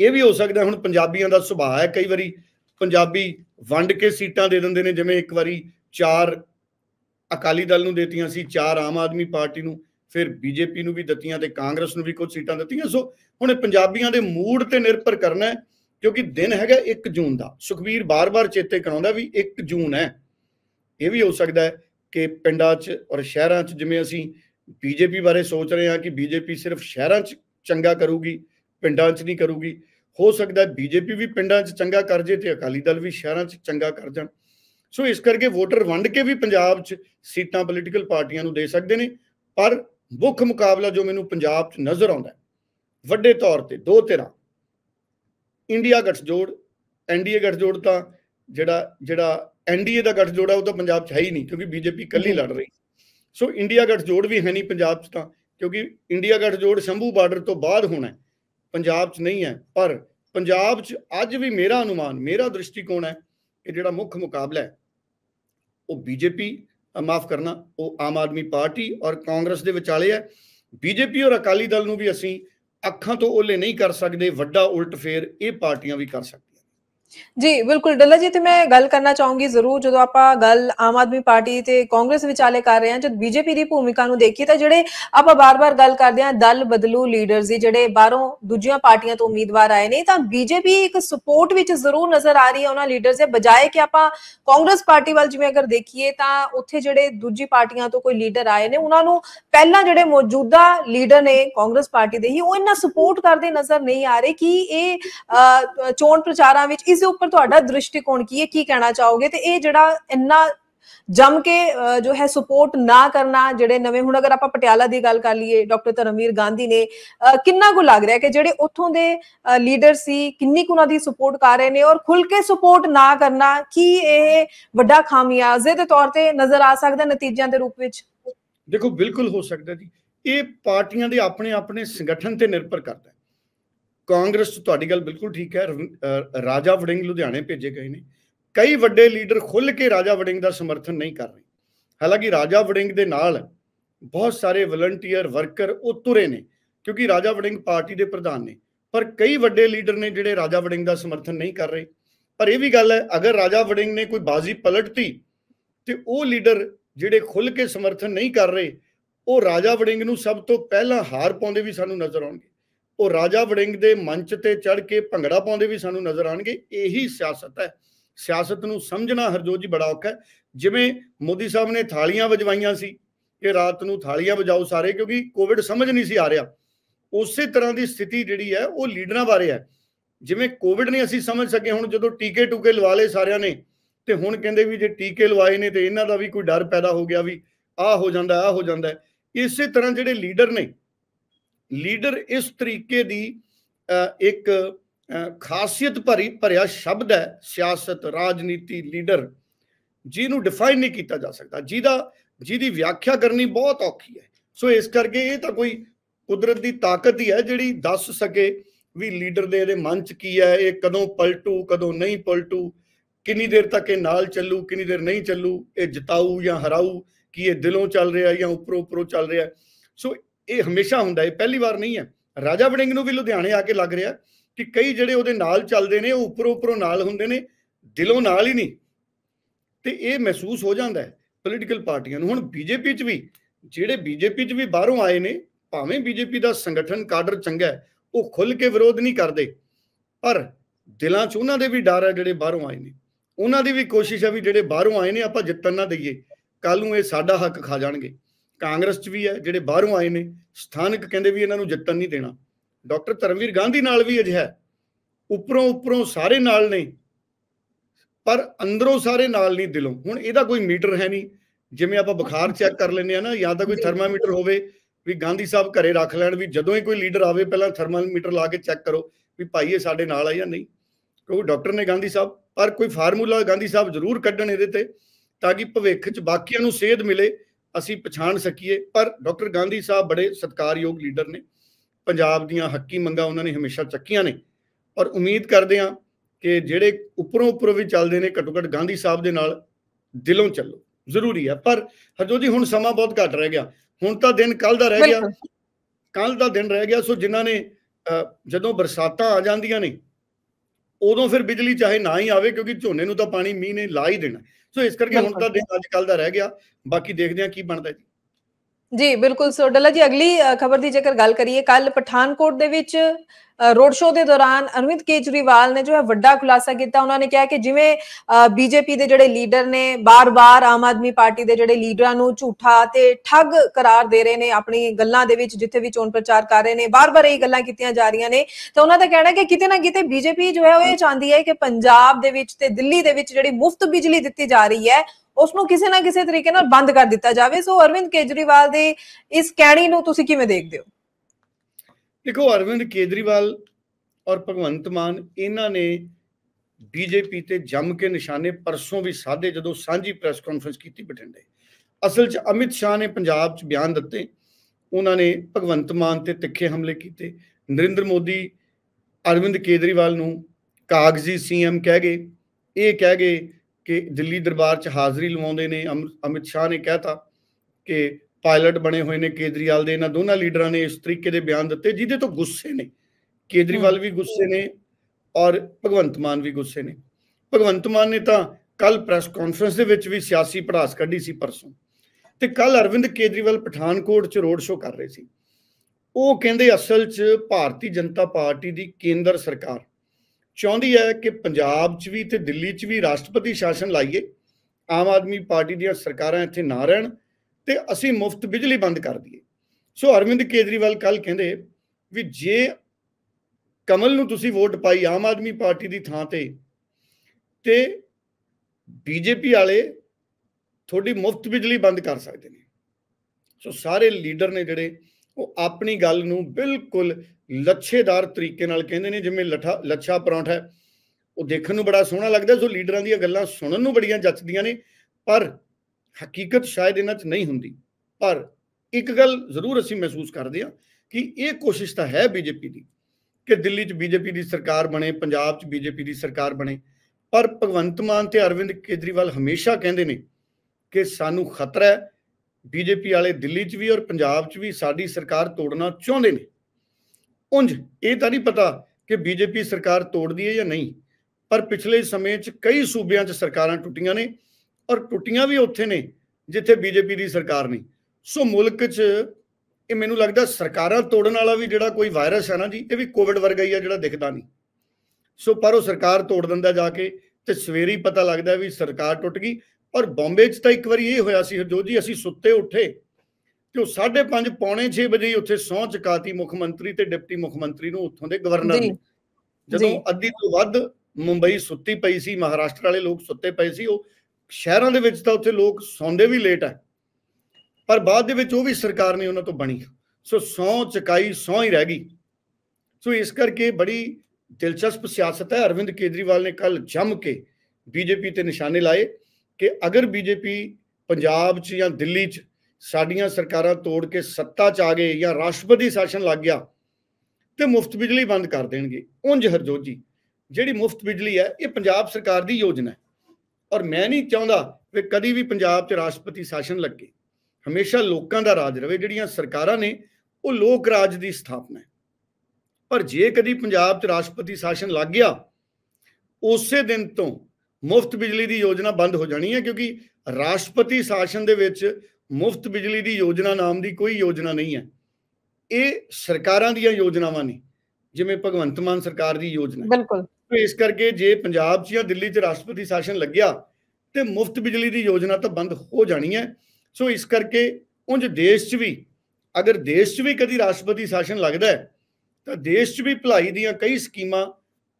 ਇਹ ਵੀ ਹੋ ਸਕਦਾ ਹੁਣ ਪੰਜਾਬੀਆਂ ਦਾ ਸੁਭਾਅ ਹੈ ਕਈ ਵਾਰੀ ਪੰਜਾਬੀ ਵੰਡ ਕੇ ਸੀਟਾਂ ਦੇ ਦਿੰਦੇ ਨੇ ਜਿਵੇਂ ਇੱਕ ਵਾਰੀ ਚਾਰ ਅਕਾਲੀ ਦਲ ਨੂੰ ਦਿੱਤੀਆਂ ਸੀ ਚਾਰ ਆਮ ਆਦਮੀ ਪਾਰਟੀ ਨੂੰ ਫਿਰ ਬੀਜੇਪੀ ਨੂੰ ਵੀ ਦਿੱਤੀਆਂ ਤੇ ਕਾਂਗਰਸ ਨੂੰ ਵੀ ਕੁਝ ਸੀਟਾਂ ਦਿੱਤੀਆਂ ਸੋ ਹੁਣ ਪੰਜਾਬੀਆਂ ਦੇ ਮੂਡ ਤੇ ਨਿਰਭਰ ਕਰਨਾ ਹੈ ਕਿਉਂਕਿ ਦਿਨ ਹੈਗਾ 1 ਜੂਨ ਦਾ ਸੁਖਵੀਰ ਬਾਰ-ਬਾਰ ਚੇਤੇ ਕਰਾਉਂਦਾ ਵੀ 1 ਜੂਨ ਹੈ ਇਹ ਵੀ ਹੋ ਸਕਦਾ ਹੈ ਕਿ ਪਿੰਡਾਂ 'ਚ ਔਰ ਸ਼ਹਿਰਾਂ 'ਚ ਜਿਵੇਂ ਅਸੀਂ ਬੀਜੇਪੀ ਬਾਰੇ ਸੋਚ ਰਹੇ ਹਾਂ ਕਿ ਬੀਜੇਪੀ ਸਿਰਫ ਸ਼ਹਿਰਾਂ 'ਚ ਚੰਗਾ ਕਰੂਗੀ ਪਿੰਡਾਂ 'ਚ ਨਹੀਂ ਕਰੂਗੀ ਹੋ ਸਕਦਾ ਹੈ ਬੀਜੇਪੀ ਵੀ ਪਿੰਡਾਂ 'ਚ ਚੰਗਾ ਕਰ ਜੇ ਤੇ ਅਕਾਲੀ ਦਲ ਵੀ ਸ਼ਹਿਰਾਂ 'ਚ ਚੰਗਾ ਕਰ ਜਾਣ ਸੋ ਇਸ ਕਰਕੇ ਵੋਟਰ ਵੰਡ ਕੇ ਵੀ ਪੰਜਾਬ 'ਚ ਸੀਟਾਂ ਪੋਲੀਟੀਕਲ ਪਾਰਟੀਆਂ ਨੂੰ ਦੇ ਸਕਦੇ ਨੇ ਪਰ ਮੁੱਖ ਮੁਕਾਬਲਾ ਜੋ ਮੈਨੂੰ ਪੰਜਾਬ 'ਚ ਨਜ਼ਰ ਆਉਂਦਾ ਵੱਡੇ ਤੌਰ ਤੇ ਦੋ ਧਿਰਾਂ ਇੰਡੀਆ ਗੱਠਜੋੜ ਐਨਡੀਏ ਗੱਠਜੋੜ ਤਾਂ ਜਿਹੜਾ ਜਿਹੜਾ ਐਨਡੀਏ ਦਾ ਗੱਠਜੋੜ ਹੈ ਉਹ ਤਾਂ ਪੰਜਾਬ 'ਚ ਹੈ ਹੀ ਨਹੀਂ ਕਿਉਂਕਿ ਬੀਜੇਪੀ ਇਕੱਲੀ ਲੜ ਰਹੀ ਸੋ ਇੰਡੀਆ ਗੱਠਜੋੜ ਵੀ ਹੈ ਨਹੀਂ ਪੰਜਾਬ 'ਚ ਤਾਂ ਕਿਉਂਕਿ ਇੰਡੀਆ ਗੱਠਜੋੜ ਸ਼ੰਭੂ ਬਾਰਡਰ ਤੋਂ ਬਾਅਦ ਹੋਣਾ ਪੰਜਾਬ 'ਚ ਨਹੀਂ ਹੈ ਪਰ ਪੰਜਾਬ 'ਚ ਅੱਜ ਵੀ ਮੇਰਾ ਅਨੁਮਾਨ ਮੇਰਾ ਦ੍ਰਿਸ਼ਟੀਕੋਣ ਹੈ ਕਿ ਜਿਹੜਾ ਮੁੱਖ ਮੁਕਾਬਲਾ ਹੈ ਉਹ ਬੀਜੇਪੀ ਮਾਫ ਕਰਨਾ ਉਹ ਆਮ ਆਦਮੀ ਪਾਰਟੀ ਔਰ ਕਾਂਗਰਸ ਦੇ ਵਿਚਾਲੇ ਹੈ ਬੀਜੇਪੀ ਔਰ ਅਕਾਲੀ ਦਲ ਨੂੰ ਵੀ ਅਸੀਂ ਅੱਖਾਂ ਤੋਂ ਓਲੇ ਨਹੀਂ ਕਰ ਸਕਦੇ ਵੱਡਾ ਉਲਟ ਫੇਰ ਇਹ ਪਾਰਟੀਆਂ ਵੀ ਕਰ ਸਕਦੀਆਂ ਜੀ ਬਿਲਕੁਲ ਡੱਲਾ ਜੀ ਤੇ ਮੈਂ ਗੱਲ ਕਰਨਾ ਚਾਹੂੰਗੀ ਜ਼ਰੂਰ ਜਦੋਂ ਆਪਾਂ ਗੱਲ ਆਮ ਆਦਮੀ ਪਾਰਟੀ ਤੇ ਕਾਂਗਰਸ ਵਿਚਾਲੇ ਕਰ ਰਹੇ ਹਾਂ ਜਦ ਬੀਜੇਪੀ ਦੀ ਭੂਮਿਕਾ ਨੂੰ ਦੇਖੀਏ ਤਾਂ ਜਿਹੜੇ ਆਪਾਂ ਬਾਰ-ਬਾਰ ਗੱਲ ਕਰਦੇ ਹਾਂ ਦਲ ਬਦਲੂ ਲੀਡਰਸ ਦੀ ਜਿਹੜੇ ਬਾਹਰੋਂ ਦੂਜੀਆਂ ਪਾਰਟੀਆਂ ਤੋਂ ਉਮੀਦਵਾਰ ਆਏ ਨੇ ਤਾਂ ਬੀਜੇਪੀ ਇੱਕ ਸਪੋਰਟ ਵਿੱਚ ਜ਼ਰੂਰ ਨਜ਼ਰ ਆ ਰਹੀ ਹੈ ਉਹਨਾਂ ਲੀਡਰਸ ਦੇ ਬਜਾਏ ਕਿ ਆਪਾਂ ਕਾਂਗਰਸ ਪਾਰਟੀ ਵੱਲ ਜਿਵੇਂ ਅਗਰ ਦੇਖੀਏ ਤਾਂ ਉੱਥੇ ਜਿਹੜੇ ਦੂਜੀ ਪਾਰਟੀਆਂ ਤੋਂ ਕੋਈ ਲੀਡਰ ਆਏ ਨੇ ਉਹਨਾਂ ਨੂੰ ਪਹਿਲਾਂ ਜਿਹੜੇ ਮੌਜੂਦਾ ਲੀਡਰ ਨੇ ਕਾਂਗਰਸ ਪਾਰਟੀ ਦੇ ਹੀ ਉਹ ਇੰਨਾ ਸਪੋਰਟ ਕਰਦੇ ਨਜ਼ਰ ਨਹੀਂ ਆ ਰਹੇ ਕਿ ਇਹ ਚੋਣ ਪ੍ਰਚਾਰਾਂ ਵਿੱਚ ਇਸ ਦੇ ਉੱਪਰ ਤੁਹਾਡਾ ਦ੍ਰਿਸ਼ਟੀਕੋਣ ਕੀ ਹੈ ਕੀ ਕਹਿਣਾ ਚਾਹੋਗੇ ਤੇ ਇਹ ਜਿਹੜਾ ਇੰਨਾ ਜਮ ਕੇ ਜੋ ਹੈ ਸਪੋਰਟ ਨਾ ਕਰਨਾ ਜਿਹੜੇ ਨਵੇਂ ਹੁਣ ਅਗਰ ਆਪਾਂ ਪਟਿਆਲਾ ਦੀ ਗੱਲ ਕਰ ਲਈਏ ਡਾਕਟਰ ਧਰਮਵੀਰ ਗਾਂਧੀ ਨੇ ਕਿੰਨਾ ਕੁ ਲੱਗ ਰਿਹਾ ਕਿ ਜਿਹੜੇ ਉੱਥੋਂ ਦੇ ਲੀਡਰ ਸੀ ਕਿੰਨੀ ਕੁ ਉਹਨਾਂ ਦੀ ਸਪੋਰਟ ਕਰ ਰਹੇ ਨੇ ਔਰ ਖੁੱਲ ਕੇ ਸਪੋਰਟ ਨਾ ਕਰਨਾ ਕੀ ਇਹ ਵੱਡਾ ਖਾਮਿਆਜ਼ੇ ਦੇ ਤੌਰ ਤੇ ਨਜ਼ਰ ਆ ਸਕਦਾ ਨਤੀਜਿਆਂ ਦੇ ਰੂਪ ਵਿੱਚ ਦੇਖੋ ਬਿਲਕੁਲ ਹੋ ਸਕਦਾ ਜੀ ਇਹ ਪਾਰਟੀਆਂ ਦੇ ਆਪਣੇ ਆਪਣੇ ਸੰਗਠਨ ਤੇ ਨਿਰਭਰ ਕਰਦਾ ਹੈ ਕਾਂਗਰਸ ਤੁਹਾਡੀ ਗੱਲ ਬਿਲਕੁਲ ਠੀਕ ਹੈ ਰਾਜਾ ਵੜਿੰਗ ਲੁਧਿਆਣੇ ਭੇਜੇ ਗਏ ਨੇ ਕਈ ਵੱਡੇ ਲੀਡਰ ਖੁੱਲ ਕੇ ਰਾਜਾ ਵੜਿੰਗ ਦਾ ਸਮਰਥਨ ਨਹੀਂ ਕਰ ਰਹੇ ਹਾਲਾਂਕਿ ਰਾਜਾ ਵੜਿੰਗ ਦੇ ਨਾਲ ਬਹੁਤ ਸਾਰੇ ਵਲੰਟੀਅਰ ਵਰਕਰ ਉਹ ਤੁਰੇ ਨੇ ਕਿਉਂਕਿ ਰਾਜਾ ਵੜਿੰਗ ਪਾਰਟੀ ਦੇ ਪ੍ਰਧਾਨ ਨੇ ਪਰ ਕਈ ਵੱਡੇ ਲੀਡਰ ਨੇ ਜਿਹੜੇ ਰਾਜਾ ਵੜਿੰਗ ਦਾ ਸਮਰਥਨ ਨਹੀਂ ਕਰ ਰਹੇ ਪਰ ਇਹ ਵੀ ਗੱਲ ਹੈ ਅਗਰ ਰਾਜਾ ਵੜਿੰਗ ਨੇ ਕੋਈ ਬਾਜ਼ੀ ਪਲਟਤੀ ਤੇ ਉਹ ਲੀਡਰ ਜਿਹੜੇ ਖੁੱਲ ਕੇ ਸਮਰਥਨ ਨਹੀਂ ਕਰ ਰਹੇ ਉਹ ਰਾਜਾ ਵੜਿੰਗ ਨੂੰ ਸਭ ਤੋਂ ਪਹਿਲਾਂ ਹਾਰ ਪਾਉਂਦੇ ਵੀ ਸਾਨੂੰ ਨਜ਼ਰ ਆਉਣਗੇ ਉਹ ਰਾਜਾ ਵੜਿੰਗ ਦੇ ਮੰਚ ਤੇ ਚੜ ਕੇ ਭੰਗੜਾ ਪਾਉਂਦੇ ਵੀ ਸਾਨੂੰ ਨਜ਼ਰ ਆਣਗੇ ਇਹੀ ਸਿਆਸਤ ਹੈ ਸਿਆਸਤ ਨੂੰ ਸਮਝਣਾ ਹਰਜੋਤ ਜੀ ਬੜਾ ਔਖਾ ਹੈ ਜਿਵੇਂ ਮੋਦੀ ਸਾਹਿਬ ਨੇ ਥਾਲੀਆਂ ਵਜਵਾਈਆਂ ਸੀ ਕਿ ਰਾਤ ਨੂੰ ਥਾਲੀਆਂ ਵਜਾਓ ਸਾਰੇ ਕਿਉਂਕਿ ਕੋਵਿਡ ਸਮਝ ਨਹੀਂ ਸੀ ਆ ਰਿਹਾ ਉਸੇ ਤਰ੍ਹਾਂ ਦੀ ਸਥਿਤੀ ਜਿਹੜੀ ਹੈ ਉਹ ਲੀਡਰਾਂ ਬਾਰੇ ਹੈ ਜਿਵੇਂ ਕੋਵਿਡ ਨਹੀਂ ਅਸੀਂ ਸਮਝ ਸਕੇ ਹੁਣ ਜਦੋਂ ਟੀਕੇ ਟੂਕੇ ਲਵਾ ਲਏ ਸਾਰਿਆਂ ਨੇ ਤੇ ਹੁਣ ਕਹਿੰਦੇ ਵੀ ਜੇ ਟੀਕੇ ਲਵਾਏ ਨੇ ਤੇ ਇਹਨਾਂ ਦਾ ਵੀ ਕੋਈ ਡਰ ਪੈਦਾ ਹੋ ਗਿਆ ਵੀ ਆਹ ਹੋ ਜਾਂਦਾ ਆਹ ਹੋ ਜਾਂਦਾ ਇਸੇ ਤਰ੍ਹਾਂ ਜਿਹੜੇ ਲੀਡਰ ਨੇ ਲੀਡਰ ਇਸ ਤਰੀਕੇ ਦੀ ਇੱਕ ਖਾਸੀਅਤ ਭਰੀ ਭਰਿਆ ਸ਼ਬਦ ਹੈ ਸਿਆਸਤ ਰਾਜਨੀਤੀ ਲੀਡਰ ਜਿਹਨੂੰ ਡਿਫਾਈਨ ਨਹੀਂ ਕੀਤਾ ਜਾ ਸਕਦਾ ਜਿਹਦਾ ਜਿਹਦੀ ਵਿਆਖਿਆ ਕਰਨੀ ਬਹੁਤ ਔਖੀ ਹੈ ਸੋ ਇਸ ਕਰਕੇ ਇਹ ਤਾਂ ਕੋਈ ਕੁਦਰਤ ਦੀ ਤਾਕਤ ਹੀ ਹੈ ਜਿਹੜੀ ਦੱਸ ਸਕੇ ਵੀ ਲੀਡਰ ਦੇ ਇਹਦੇ ਮਨ 'ਚ ਕੀ ਹੈ ਇਹ ਕਦੋਂ ਪਲਟੂ ਕਦੋਂ ਨਹੀਂ ਪਲਟੂ ਕਿੰਨੀ ਦੇਰ ਤੱਕ ਇਹ ਨਾਲ ਚੱਲੂ ਕਿੰਨੀ ਦੇਰ ਨਹੀਂ ਚੱਲੂ ਇਹ ਜਿਤਾਊ ਜਾਂ ਹਰਾਊ ਕੀ ਇਹ ਦਿਲੋਂ ਚੱਲ ਰਿਹਾ ਜਾਂ ਉੱਪਰੋਂ ਉੱਪਰੋਂ ਚੱਲ ਰਿਹਾ ਸੋ ਇਹ ਹਮੇਸ਼ਾ ਹੁੰਦਾ ਹੈ ਪਹਿਲੀ ਵਾਰ ਨਹੀਂ ਹੈ ਰਾਜਾ ਵੜਿੰਗ ਨੂੰ ਵੀ ਲੁਧਿਆਣੇ ਆ ਕੇ ਲੱਗ ਰਿਹਾ ਕਿ ਕਈ ਜਿਹੜੇ ਉਹਦੇ ਨਾਲ ਚੱਲਦੇ ਨੇ ਉਹ ਉੱਪਰੋਂ ਉੱਪਰੋਂ ਨਾਲ ਹੁੰਦੇ ਨੇ ਦਿਲੋਂ ਨਾਲ ਹੀ ਨਹੀਂ ਤੇ ਇਹ ਮਹਿਸੂਸ ਹੋ ਜਾਂਦਾ ਹੈ ਪੋਲੀਟੀਕਲ ਪਾਰਟੀਆਂ ਨੂੰ ਹੁਣ ਬੀਜੇਪੀ 'ਚ ਵੀ ਜਿਹੜੇ ਬੀਜੇਪੀ 'ਚ ਵੀ ਬਾਹਰੋਂ ਆਏ ਨੇ ਭਾਵੇਂ ਬੀਜੇਪੀ ਦਾ ਸੰਗਠਨ ਕਾਡਰ ਚੰਗਾ ਹੈ ਉਹ ਖੁੱਲ ਕੇ ਵਿਰੋਧ ਨਹੀਂ ਕਰਦੇ ਪਰ ਦਿਲਾਂ 'ਚ ਉਹਨਾਂ ਦੇ ਵੀ ਡਰ ਹੈ ਜਿਹੜੇ ਬਾਹਰੋਂ ਆਏ ਨੇ ਉਹਨਾਂ ਦੀ ਵੀ ਕੋਸ਼ਿਸ਼ ਹੈ ਵੀ ਜਿਹੜੇ ਬਾਹਰੋਂ ਆਏ ਨੇ ਆਪਾਂ ਜਿੱਤਣ ਨਾ ਦਈਏ ਕੱਲ ਨੂੰ ਇਹ ਸਾਡਾ ਹੱਕ ਖਾ ਜਾਣਗੇ ਕਾਂਗਰਸ 'ਚ ਵੀ ਹੈ ਜਿਹੜੇ ਬਾਹਰੋਂ ਆਏ ਨੇ ਸਥਾਨਕ ਕਹਿੰਦੇ ਵੀ ਇਹਨਾਂ ਨੂੰ ਜਿੱਤਣ ਨਹੀਂ ਦੇਣਾ ਡਾਕਟਰ ਧਰਮਵੀਰ ਗਾਂਧੀ ਨਾਲ ਵੀ ਅਜ ਹੈ ਉੱਪਰੋਂ ਉੱਪਰੋਂ ਸਾਰੇ ਨਾਲ ਨੇ ਪਰ ਅੰਦਰੋਂ ਸਾਰੇ ਨਾਲ ਨਹੀਂ ਦਿਲੋਂ ਹੁਣ ਇਹਦਾ ਕੋਈ ਮੀਟਰ ਹੈ ਨਹੀਂ ਜਿਵੇਂ ਆਪਾਂ ਬੁਖਾਰ ਚੈੱਕ ਕਰ ਲੈਂਦੇ ਆ ਨਾ ਜਾਂ ਤਾਂ ਕੋਈ ਥਰਮਾਮੀਟਰ ਹੋਵੇ ਵੀ ਗਾਂਧੀ ਸਾਹਿਬ ਘਰੇ ਰੱਖ ਲੈਣ ਵੀ ਜਦੋਂ ਹੀ ਕੋਈ ਲੀਡਰ ਆਵੇ ਪਹਿਲਾਂ ਥਰਮਾਮੀਟਰ ਲਾ ਕੇ ਚੈੱਕ ਕਰੋ ਵੀ ਭਾਈ ਇਹ ਸਾਡੇ ਨਾਲ ਆ ਜਾਂ ਨਹੀਂ ਕਿਉਂਕਿ ਡਾਕਟਰ ਨੇ ਗਾਂਧੀ ਸਾਹਿਬ ਪਰ ਕੋਈ ਫਾਰਮੂਲਾ ਗਾਂਧੀ ਸਾਹਿਬ ਜ਼ਰੂਰ ਕੱਢਣ ਇਹਦੇ ਤੇ ਤਾਂ ਕਿ ਭਵਿੱਖ 'ਚ ਬਾਕੀਆਂ ਨੂੰ ਸੇਧ ਮਿਲੇ ਅਸੀਂ ਪਛਾਣ ਸਕੀਏ ਪਰ ਡਾਕਟਰ ਗਾਂਧੀ ਸਾਹਿਬ ਬੜੇ ਸਤਕਾਰਯੋਗ ਲੀਡਰ ਨੇ ਪੰਜਾਬ ਦੀਆਂ ਹੱਕੀ ਮੰਗਾਂ ਉਹਨਾਂ ਨੇ ਹਮੇਸ਼ਾ ਚੱਕੀਆਂ ਨੇ ਔਰ ਉਮੀਦ ਕਰਦੇ ਹਾਂ ਕਿ ਜਿਹੜੇ ਉੱਪਰੋਂ ਉੱਪਰ ਵੀ ਚੱਲਦੇ ਨੇ ਘਟੂ ਘਟ ਗਾਂਧੀ ਸਾਹਿਬ ਦੇ ਨਾਲ ਦਿਲੋਂ ਚੱਲੋ ਜ਼ਰੂਰੀ ਹੈ ਪਰ ਹਜੋ ਜੀ ਹੁਣ ਸਮਾਂ ਬਹੁਤ ਘੱਟ ਰਹਿ ਗਿਆ ਹੁਣ ਤਾਂ ਦਿਨ ਕੱਲ ਦਾ ਰਹਿ ਗਿਆ ਕੱਲ ਦਾ ਦਿਨ ਰਹਿ ਗਿਆ ਸੋ ਜਿਨ੍ਹਾਂ ਨੇ ਜਦੋਂ ਬਰਸਾਤਾਂ ਆ ਜਾਂਦੀਆਂ ਨੇ ਉਦੋਂ ਫਿਰ ਬਿਜਲੀ ਚਾਹੇ ਨਾ ਹੀ ਆਵੇ ਕਿਉਂਕਿ ਝੋਨੇ ਨੂੰ ਤਾਂ ਪਾਣੀ ਮੀਂਹ ਨੇ ਲਾ ਹੀ ਦੇਣਾ ਸੋ ਇਸ ਕਰਕੇ ਹੁਣ ਤਾਂ ਦਿਨ ਅੱਜ ਕੱਲ ਦਾ ਰਹਿ ਗਿਆ ਬਾਕੀ ਦੇਖਦੇ ਆ ਕੀ ਬਣਦਾ ਹੈ ਜੀ ਬਿਲਕੁਲ ਸੋ ਜੀ ਅਗਲੀ ਖਬਰ ਦੀ ਜੇਕਰ ਗੱਲ ਕਰੀਏ ਕੱਲ ਪਠਾਨਕੋਟ ਦੇ ਵਿੱਚ ਰੋਡ ਸ਼ੋਅ ਦੇ ਦੌਰਾਨ ਅਰਵਿੰਦ ਕੇਜਰੀਵਾਲ ਨੇ ਜੋ ਹੈ ਵੱਡਾ ਖੁਲਾਸਾ ਕੀਤਾ ਉਹਨਾਂ ਨੇ ਕਿਹਾ ਕਿ ਜਿਵੇਂ ਬੀਜੇਪੀ ਦੇ ਜਿਹੜੇ ਲੀਡਰ ਨੇ ਬਾਰ-ਬਾਰ ਆਮ ਆਦਮੀ ਪਾਰਟੀ ਦੇ ਜਿਹੜੇ ਲੀਡਰਾਂ ਨੂੰ ਝੂਠਾ ਤੇ ਠੱਗ ਕਰਾਰ ਦੇ ਰਹੇ ਨੇ ਆਪਣੀ ਗੱਲਾਂ ਦੇ ਵਿੱਚ ਜਿੱਥੇ ਵੀ ਚੋਣ ਪ੍ਰਚਾਰ ਕਰ ਰਹੇ ਨੇ ਬਾਰ-ਬਾਰ ਇਹ ਗੱਲਾਂ ਕੀਤੀਆਂ ਜਾ ਰਹੀਆਂ ਨੇ ਤਾਂ ਉਹਨਾਂ ਦਾ ਕਹਿਣਾ ਹੈ ਕਿ ਕਿਤੇ ਨਾ ਕਿਤੇ ਬੀਜੇਪੀ ਜੋ ਹੈ ਉਹ ਇਹ ਚਾਹੁੰਦੀ ਹੈ ਕਿ ਪੰਜਾਬ ਦੇ ਵਿੱਚ ਤੇ ਦਿੱਲੀ ਦੇ ਵਿੱਚ ਜਿਹੜੀ ਮੁਫਤ ਬਿਜਲੀ ਦਿੱਤੀ ਜਾ ਰਹੀ ਹੈ ਉਸ ਨੂੰ ਕਿਸੇ ਨਾ ਕਿਸੇ ਤਰੀਕੇ ਨਾਲ ਬੰਦ ਕਰ ਦਿੱਤਾ ਜਾਵੇ ਸੋ ਅਰਵਿੰਦ ਕੇਜਰੀਵਾਲ ਦੇ ਇਸ ਕਹਿਣੀ ਨੂੰ ਤੁਸੀਂ ਕਿਵੇਂ ਦੇਖਦੇ ਹੋ ਦੇਖੋ ਅਰਵਿੰਦ ਕੇਜਰੀਵਾਲ ਔਰ ਭਗਵੰਤ ਮਾਨ ਇਹਨਾਂ ਨੇ ਬੀਜੇਪੀ ਤੇ ਜੰਮ ਕੇ ਨਿਸ਼ਾਨੇ ਪਰਸੋਂ ਵੀ ਸਾਧੇ ਜਦੋਂ ਸਾਂਝੀ ਪ੍ਰੈਸ ਕਾਨਫਰੰਸ ਕੀਤੀ ਬਠਿੰਡੇ ਅਸਲ 'ਚ ਅਮਿਤ ਸ਼ਾਹ ਨੇ ਪੰਜਾਬ 'ਚ ਬਿਆਨ ਦਿੱਤੇ ਉਹਨਾਂ ਨੇ ਭਗਵੰਤ ਮਾਨ ਤੇ ਤਿੱਖੇ ਹਮਲੇ ਕੀਤੇ ਨਰਿੰਦਰ ਮੋਦੀ ਅਰਵਿੰਦ ਕੇਜਰੀਵਾਲ ਨੂੰ ਕਾਗਜ਼ੀ ਸੀਐਮ ਕਹਿ ਗਏ ਇਹ ਕਹਿ ਗਏ ਕਿ ਦਿੱਲੀ ਦਰਬਾਰ 'ਚ ਹਾਜ਼ਰੀ ਲਵਾਉਂਦੇ ਨੇ ਅਮਿਤ ਸ਼ਾਹ ਨੇ ਕਹਿਤਾ ਕਿ ਪਾਇਲਟ ਬਣੇ ਹੋਏ ਨੇ ਕੇਜਰੀਵਾਲ ਦੇ ਇਹਨਾਂ ਦੋਨਾਂ ਲੀਡਰਾਂ ਨੇ ਇਸ ਤਰੀਕੇ ਦੇ ਬਿਆਨ ਦਿੱਤੇ ਜਿਹਦੇ ਤੋਂ ਗੁੱਸੇ ਨੇ ਕੇਜਰੀਵਾਲ ਵੀ ਗੁੱਸੇ ਨੇ ਔਰ ਭਗਵੰਤ ਮਾਨ ਵੀ ਗੁੱਸੇ ਨੇ ਭਗਵੰਤ ਮਾਨ ਨੇ ਤਾਂ ਕੱਲ ਪ੍ਰੈਸ ਕਾਨਫਰੰਸ ਦੇ ਵਿੱਚ ਵੀ ਸਿਆਸੀ ਪੜਾਸ ਕੱਢੀ ਸੀ ਪਰਸੋਂ ਤੇ ਕੱਲ ਅਰਵਿੰਦ ਕੇਜਰੀਵਾਲ ਪਠਾਨਕੋਟ 'ਚ ਰੋਡ ਸ਼ੋਅ ਕਰ ਰਹੇ ਸੀ ਉਹ ਕਹਿੰਦੇ ਅਸਲ 'ਚ ਭਾਰਤੀ ਜਨਤਾ ਪਾਰਟੀ ਦੀ ਕੇਂਦਰ ਸਰਕਾਰ ਚਾਹੁੰਦੀ ਹੈ ਕਿ ਪੰਜਾਬ 'ਚ ਵੀ ਤੇ ਦਿੱਲੀ 'ਚ ਵੀ ਰਾਸ਼ਟਰਪਤੀ ਸ਼ਾਸਨ ਲਾਈਏ ਆਮ ਆਦਮੀ ਪਾਰਟੀ ਦੀਆਂ ਸਰਕਾਰਾਂ ਇੱਥੇ ਨਾ ਰਹਿਣ ਤੇ ਅਸੀਂ ਮੁਫਤ ਬਿਜਲੀ ਬੰਦ ਕਰ ਦਈਏ ਸੋ ਅਰਵਿੰਦ ਕੇਜਰੀਵਾਲ ਕੱਲ ਕਹਿੰਦੇ ਵੀ ਜੇ ਕਮਲ ਨੂੰ ਤੁਸੀਂ ਵੋਟ ਪਾਈ ਆਮ ਆਦਮੀ ਪਾਰਟੀ ਦੀ ਥਾਂ ਤੇ ਤੇ ਬੀਜੇਪੀ ਵਾਲੇ ਤੁਹਾਡੀ ਮੁਫਤ ਬਿਜਲੀ ਬੰਦ ਕਰ ਸਕਦੇ ਨੇ ਸੋ ਸਾਰੇ ਲੀਡਰ ਨੇ ਜਿਹੜੇ ਉਹ ਆਪਣੀ ਗੱਲ ਨੂੰ ਬਿਲਕੁਲ ਲੱਛੇਦਾਰ ਤਰੀਕੇ ਨਾਲ ਕਹਿੰਦੇ ਨੇ ਜਿਵੇਂ ਲੱਠਾ ਲੱਛਾ ਪਰੌਂਠਾ ਉਹ ਦੇਖਣ ਨੂੰ ਬੜਾ ਸੋਹਣਾ ਲੱਗਦਾ ਸੋ ਲੀਡਰਾਂ ਦੀਆਂ ਗੱਲਾਂ ਸੁਣਨ ਨੂੰ ਬੜੀਆਂ ਜੱਚਦੀਆਂ ਨੇ ਪਰ ਹਕੀਕਤ ਸ਼ਾਇਦ ਇਹਨਾਂ 'ਚ ਨਹੀਂ ਹੁੰਦੀ ਪਰ ਇੱਕ ਗੱਲ ਜ਼ਰੂਰ ਅਸੀਂ ਮਹਿਸੂਸ ਕਰਦੇ ਹਾਂ ਕਿ ਇਹ ਕੋਸ਼ਿਸ਼ ਤਾਂ ਹੈ ਬੀਜੇਪੀ ਦੀ ਕਿ ਦਿੱਲੀ 'ਚ ਬੀਜੇਪੀ ਦੀ ਸਰਕਾਰ ਬਣੇ ਪੰਜਾਬ 'ਚ ਬੀਜੇਪੀ ਦੀ ਸਰਕਾਰ ਬਣੇ ਪਰ ਭਗਵੰਤ ਮਾਨ ਤੇ ਅਰਵਿੰਦ ਕੇਜਰੀਵਾਲ ਹਮੇਸ਼ਾ ਕਹਿੰਦੇ ਨੇ ਕਿ ਸਾਨੂੰ ਖਤਰਾ ਹੈ ਬੀਜੇਪੀ ਵਾਲੇ ਦਿੱਲੀ 'ਚ ਵੀ ਔਰ ਪੰਜਾਬ 'ਚ ਵੀ ਸਾਡੀ ਸਰਕਾਰ ਤੋੜਨਾ ਚਾਹੁੰਦੇ ਨੇ ਉੰਜ ਇਹ ਤਾਂ ਨਹੀਂ ਪਤਾ ਕਿ ਬੀਜੇਪੀ ਸਰਕਾਰ ਤੋੜਦੀ ਹੈ ਜਾਂ ਨਹੀਂ ਪਰ ਪਿਛਲੇ ਸਮੇਂ 'ਚ ਕਈ ਸੂਬਿਆਂ 'ਚ ਸਰਕਾਰਾਂ ਟੁੱਟੀਆਂ ਨੇ ਔਰ ਟੁੱਟੀਆਂ ਵੀ ਉੱਥੇ ਨੇ ਜਿੱਥੇ ਬੀਜੇਪੀ ਦੀ ਸਰਕਾਰ ਨਹੀਂ ਸੋ ਮੁਲਕ 'ਚ ਇਹ ਮੈਨੂੰ ਲੱਗਦਾ ਸਰਕਾਰਾਂ ਤੋੜਨ ਵਾਲਾ ਵੀ ਜਿਹੜਾ ਕੋਈ ਵਾਇਰਸ ਹੈ ਨਾ ਜੀ ਇਹ ਵੀ ਕੋਵਿਡ ਵਰਗਾ ਹੀ ਆ ਜਿਹੜਾ ਦਿਖਦਾ ਨਹੀਂ ਸੋ ਪਰ ਉਹ ਸਰਕਾਰ ਤੋੜ ਦਿੰਦਾ ਜਾ ਕੇ ਤੇ ਸਵੇਰੀ ਪਤਾ ਲੱਗਦਾ ਵੀ ਸਰਕਾਰ ਟੁੱਟ ਗਈ ਔਰ ਬੰਬੇ 'ਚ ਤਾਂ ਇੱਕ ਵਾਰੀ ਇਹ ਹੋਇਆ ਸੀ ਹਰਜੋਤ ਜੀ ਅਸੀਂ ਸੁੱਤੇ ਉੱਠੇ ਤੇ ਉਹ 5:30 ਪੌਣੇ 6 ਵਜੇ ਉੱਥੇ ਸੌਂ ਚਕਾਤੀ ਮੁੱਖ ਮੰਤਰੀ ਤੇ ਡਿਪਟੀ ਮੁੱਖ ਮੰਤਰੀ ਨੂੰ ਉੱਥੋਂ ਦੇ ਗਵਰਨਰ ਨੇ ਜਦੋਂ ਅੱਧੀ ਤੋਂ ਵੱਧ ਮੁੰਬਈ ਸੁੱਤੀ ਪਈ ਸੀ ਮਹਾਰਾਸ਼ਟਰ ਵਾਲੇ ਲੋਕ ਸੁੱਤੇ ਪਏ ਸੀ ਉਹ ਸ਼ਹਿਰਾਂ ਦੇ ਵਿੱਚ ਤਾਂ ਉੱਥੇ ਲੋਕ ਸੌਂਦੇ ਵੀ ਲੇਟ ਆ ਪਰ ਬਾਅਦ ਦੇ ਵਿੱਚ ਉਹ ਵੀ ਸਰਕਾਰ ਨੇ ਉਹਨਾਂ ਤੋਂ ਬਣੀ ਸੋ ਸੌ ਚਕਾਈ ਸੌ ਹੀ ਰਹਿ ਗਈ ਸੋ ਇਸ ਕਰਕੇ ਬੜੀ ਦਿਲਚਸਪ ਸਿਆਸਤ ਹੈ ਅਰਵਿੰਦ ਕੇਜਰੀਵਾਲ ਨੇ ਕੱਲ ਜੰਮ ਕੇ ਬੀਜੇਪੀ ਤੇ ਨਿਸ਼ਾਨੇ ਲਾਏ ਕਿ ਅਗਰ ਬੀਜੇਪੀ ਪੰਜਾਬ 'ਚ ਜਾਂ ਦਿੱਲੀ 'ਚ ਸਾਡੀਆਂ ਸਰਕਾਰਾਂ ਤੋੜ ਕੇ ਸੱਤਾ 'ਚ ਆ ਗਏ ਜਾਂ ਰਾਸ਼ਟਰਪਤੀ ਸ਼ਾਸਨ ਲੱਗ ਗਿਆ ਤੇ ਮੁਫਤ ਬਿਜਲੀ ਬੰਦ ਕਰ ਦੇਣਗੇ ਉਂਝ ਹਰਜੋਜੀ ਜਿਹੜੀ ਮੁਫਤ ਬਿਜਲੀ ਹੈ ਇਹ ਪੰਜਾਬ ਸਰਕਾਰ ਦੀ ਯੋਜਨਾ ਹੈ ਔਰ ਮੈਂ ਨਹੀਂ ਚਾਹੁੰਦਾ ਕਿ ਕਦੀ ਵੀ ਪੰਜਾਬ 'ਚ ਰਾਸ਼ਟਰਪਤੀ ਸ਼ਾਸਨ ਲੱਗੇ ਹਮੇਸ਼ਾ ਲੋਕਾਂ ਦਾ ਰਾਜ ਰਵੇ ਜਿਹੜੀਆਂ ਸਰਕਾਰਾਂ ਨੇ ਉਹ ਲੋਕ ਰਾਜ ਦੀ ਸਥਾਪਨਾ ਹੈ ਪਰ ਜੇ ਕਦੀ ਪੰਜਾਬ 'ਚ ਰਾਸ਼ਟਰਪਤੀ ਸ਼ਾਸਨ ਲੱਗ ਗਿਆ ਉਸੇ ਦਿਨ ਤੋਂ ਮੁਫਤ ਬਿਜਲੀ ਦੀ ਯੋਜਨਾ ਬੰਦ ਹੋ ਜਾਣੀ ਹੈ ਕਿਉਂਕਿ ਰਾਸ਼ਟਰਪਤੀ ਸ਼ਾਸਨ ਦੇ ਵਿੱਚ ਮੁਫਤ ਬਿਜਲੀ ਦੀ ਯੋਜਨਾ ਨਾਮ ਦੀ ਕੋਈ ਯੋਜਨਾ ਨਹੀਂ ਹੈ ਇਹ ਸਰਕਾਰਾਂ ਦੀਆਂ ਯੋਜਨਾਵਾਂ ਨੇ ਜਿਵੇਂ ਭਗਵੰਤ ਮਾਨ ਸਰਕਾਰ ਦੀ ਯੋਜਨਾ ਬਿਲਕੁਲ ਇਸ ਕਰਕੇ ਜੇ ਪੰਜਾਬ 'ਚ ਜਾਂ ਦਿੱਲੀ 'ਚ ਰਾਸ਼ਟਰਪਤੀ ਸ਼ਾਸਨ ਲੱਗਿਆ ਤੇ ਮੁਫਤ ਬਿਜਲੀ ਦੀ ਯੋਜਨਾ ਤਾਂ ਬੰਦ ਹੋ ਜਾਣੀ ਹੈ ਸੋ ਇਸ ਕਰਕੇ ਉੰਜ ਦੇਸ਼ 'ਚ ਵੀ ਅਗਰ ਦੇਸ਼ 'ਚ ਵੀ ਕਦੀ ਰਾਸ਼ਟਰਪਤੀ ਸ਼ਾਸਨ ਲੱਗਦਾ ਹੈ ਤਾਂ ਦੇਸ਼ 'ਚ ਵੀ ਭਲਾਈ ਦੀਆਂ ਕਈ ਸਕੀਮਾਂ